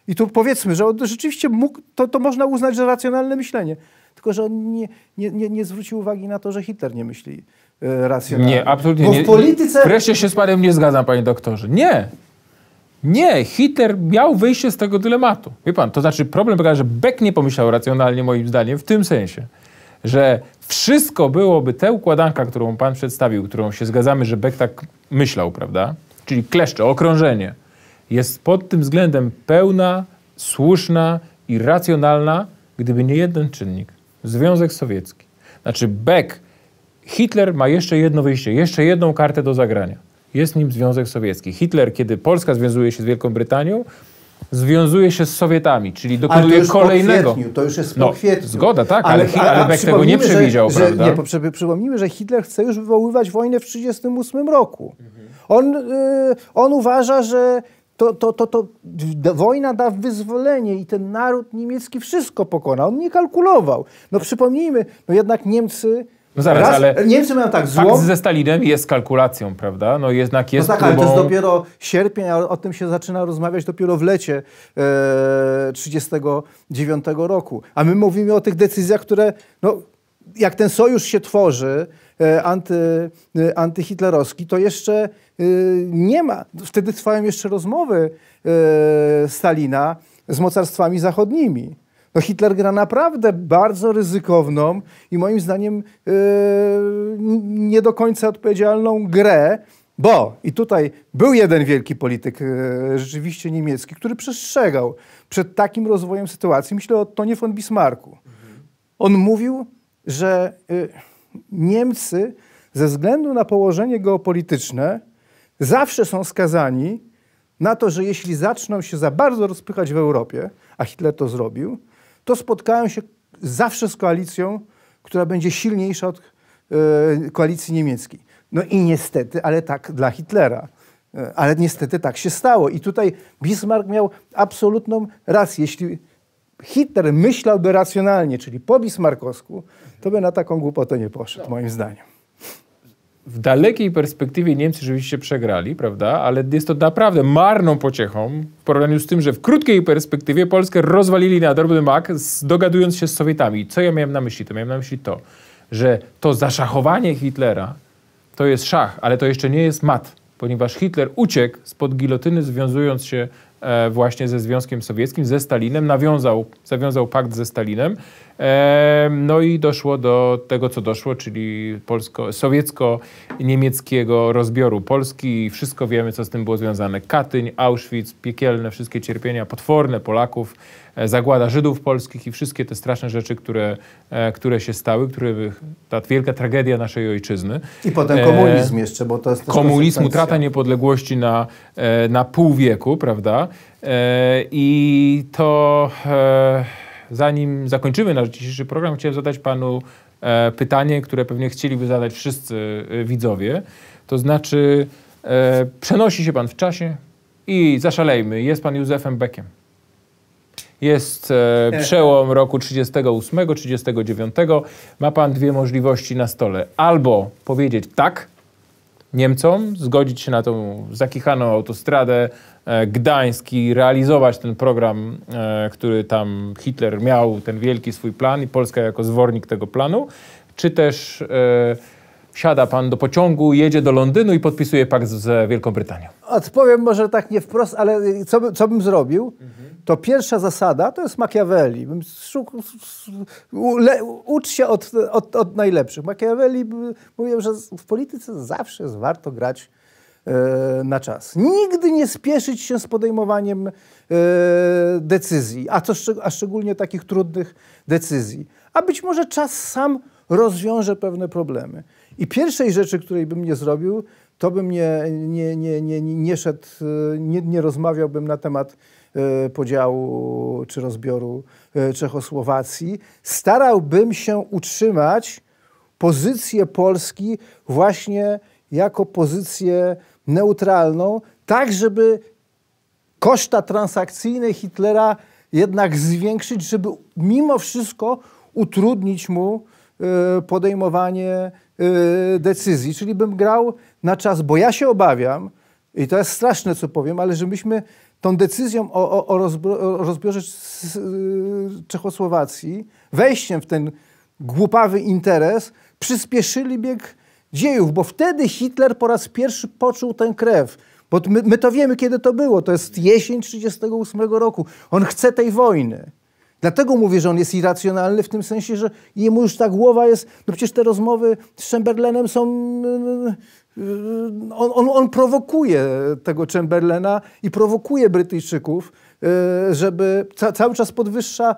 i tu powiedzmy, że on rzeczywiście mógł, to, to można uznać, za racjonalne myślenie. Tylko, że on nie, nie, nie, nie zwrócił uwagi na to, że Hitler nie myśli e, racjonalnie. Nie, absolutnie Bo nie. w polityce... Wreszcie się z panem nie zgadzam, panie doktorze. Nie. Nie, Hitler miał wyjście z tego dylematu. Wie pan, to znaczy problem polega, że Beck nie pomyślał racjonalnie moim zdaniem w tym sensie, że wszystko byłoby tę układanka, którą pan przedstawił, którą się zgadzamy, że Beck tak myślał, prawda? Czyli kleszcze, okrążenie. Jest pod tym względem pełna, słuszna i racjonalna, gdyby nie jeden czynnik. Związek Sowiecki. Znaczy Beck, Hitler ma jeszcze jedno wyjście, jeszcze jedną kartę do zagrania. Jest nim Związek Sowiecki. Hitler, kiedy Polska związuje się z Wielką Brytanią, związuje się z Sowietami, czyli dokonuje kolejnego. to już jest po no, kwietniu. Zgoda, tak, ale, ale, ale Beck tego nie przewidział, że, prawda? Że, nie, przypomnijmy, że Hitler chce już wywoływać wojnę w 1938 roku. Mhm. On, y, on uważa, że to, to, to, to wojna da wyzwolenie i ten naród niemiecki wszystko pokona. On nie kalkulował. No przypomnijmy, no jednak Niemcy no zaraz, Raz, ale Niemcy mają tak zło. ze Stalinem jest kalkulacją, prawda? No jednak no jest. No tak, próbą... ale to jest dopiero sierpień, a o tym się zaczyna rozmawiać dopiero w lecie e, 39 roku. A my mówimy o tych decyzjach, które, no, jak ten sojusz się tworzy, E, anty, e, antyhitlerowski, to jeszcze e, nie ma. Wtedy trwają jeszcze rozmowy Stalina z mocarstwami zachodnimi. No Hitler gra naprawdę bardzo ryzykowną i moim zdaniem nie do końca odpowiedzialną grę, bo i tutaj był jeden wielki polityk rzeczywiście niemiecki, który przestrzegał przed takim rozwojem sytuacji. Myślę o Tonie von Bismarcku. Mhm. On mówił, że. Niemcy ze względu na położenie geopolityczne zawsze są skazani na to, że jeśli zaczną się za bardzo rozpychać w Europie, a Hitler to zrobił, to spotkają się zawsze z koalicją, która będzie silniejsza od yy, koalicji niemieckiej. No i niestety, ale tak dla Hitlera. E, ale niestety tak się stało. I tutaj Bismarck miał absolutną rację. Jeśli Hitler myślałby racjonalnie, czyli po bismarkowsku, to by na taką głupotę nie poszedł, no. moim zdaniem. W dalekiej perspektywie Niemcy rzeczywiście przegrali, prawda? Ale jest to naprawdę marną pociechą w porównaniu z tym, że w krótkiej perspektywie Polskę rozwalili na drobny mak, dogadując się z Sowietami. Co ja miałem na myśli? To miałem na myśli to, że to zaszachowanie Hitlera to jest szach, ale to jeszcze nie jest mat, ponieważ Hitler uciekł spod gilotyny, związując się E, właśnie ze Związkiem Sowieckim, ze Stalinem, nawiązał, zawiązał pakt ze Stalinem. No i doszło do tego, co doszło, czyli polsko, sowiecko-niemieckiego rozbioru Polski. Wszystko wiemy, co z tym było związane. Katyń, Auschwitz, piekielne wszystkie cierpienia potworne Polaków, e, zagłada Żydów polskich i wszystkie te straszne rzeczy, które, e, które się stały, które, ta wielka tragedia naszej ojczyzny. I potem e, komunizm jeszcze, bo to jest też Komunizm, utrata niepodległości na, na pół wieku, prawda? I to zanim zakończymy nasz dzisiejszy program, chciałem zadać panu e, pytanie, które pewnie chcieliby zadać wszyscy e, widzowie. To znaczy, e, przenosi się pan w czasie i zaszalejmy, jest pan Józefem Beckiem. Jest e, e. przełom roku 38-39. Ma pan dwie możliwości na stole. Albo powiedzieć tak Niemcom, zgodzić się na tą zakichaną autostradę, E, Gdańsk i realizować ten program, e, który tam Hitler miał, ten wielki swój plan i Polska jako zwornik tego planu, czy też e, siada pan do pociągu, jedzie do Londynu i podpisuje pakt z Wielką Brytanią? Odpowiem może tak nie wprost, ale co, by, co bym zrobił? Mhm. To pierwsza zasada to jest Machiavelli. Ucz się od, od, od najlepszych. Machiavelli mówił, że w polityce zawsze jest warto grać E, na czas. Nigdy nie spieszyć się z podejmowaniem e, decyzji, a, co, a szczególnie takich trudnych decyzji. A być może czas sam rozwiąże pewne problemy. I pierwszej rzeczy, której bym nie zrobił, to bym nie, nie, nie, nie, nie szedł, e, nie, nie rozmawiałbym na temat podziału czy rozbioru Czechosłowacji. Starałbym się utrzymać pozycję Polski właśnie jako pozycję neutralną, tak żeby koszta transakcyjne Hitlera jednak zwiększyć, żeby mimo wszystko utrudnić mu e, podejmowanie e, decyzji. Czyli bym grał na czas, bo ja się obawiam, i to jest straszne, co powiem, ale że tą decyzją o, o, o, rozbro, o rozbiorze e, Czechosłowacji, wejściem w ten głupawy interes, przyspieszyli bieg dziejów, bo wtedy Hitler po raz pierwszy poczuł tę krew. Bo my, my to wiemy, kiedy to było. To jest jesień 1938 roku. On chce tej wojny. Dlatego mówię, że on jest irracjonalny w tym sensie, że jemu już ta głowa jest. No przecież te rozmowy z Chamberlainem są. Yy, yy, yy, on, on, on prowokuje tego Chamberlaina i prowokuje Brytyjczyków, żeby ca, cały czas podwyższa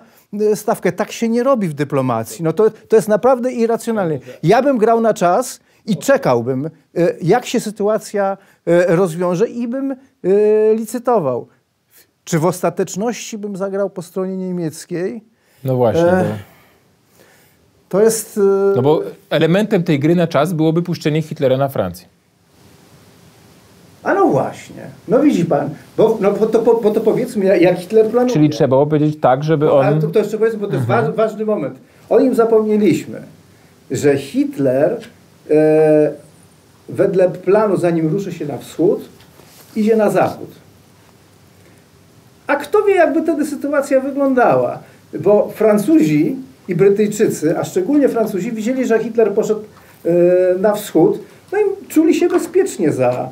stawkę. Tak się nie robi w dyplomacji. No to, to jest naprawdę irracjonalne. Ja bym grał na czas i czekałbym, e, jak się sytuacja e, rozwiąże i bym e, licytował. Czy w ostateczności bym zagrał po stronie niemieckiej? No właśnie. E... No. To jest. No bo elementem tej gry na czas byłoby puszczenie Hitlera na Francję. A no właśnie. No widzi pan, bo, no, bo, to, bo, to powiedzmy, jak Hitler planuje. Czyli trzeba powiedzieć tak, żeby no, on... Ale to, to jeszcze powiedzmy, bo to jest mhm. ważny moment. O nim zapomnieliśmy, że Hitler E, wedle planu, zanim ruszy się na wschód, idzie na zachód. A kto wie, jakby wtedy sytuacja wyglądała? Bo Francuzi i Brytyjczycy, a szczególnie Francuzi, widzieli, że Hitler poszedł e, na wschód, no i czuli się bezpiecznie za.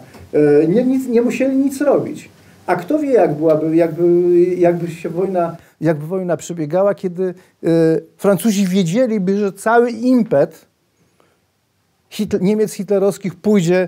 E, nie, nic, nie musieli nic robić. A kto wie, jak byłaby, jakby, jakby się wojna, jakby wojna przebiegała, kiedy Francuzi wiedzieliby, że cały impet Hitler, Niemiec hitlerowskich pójdzie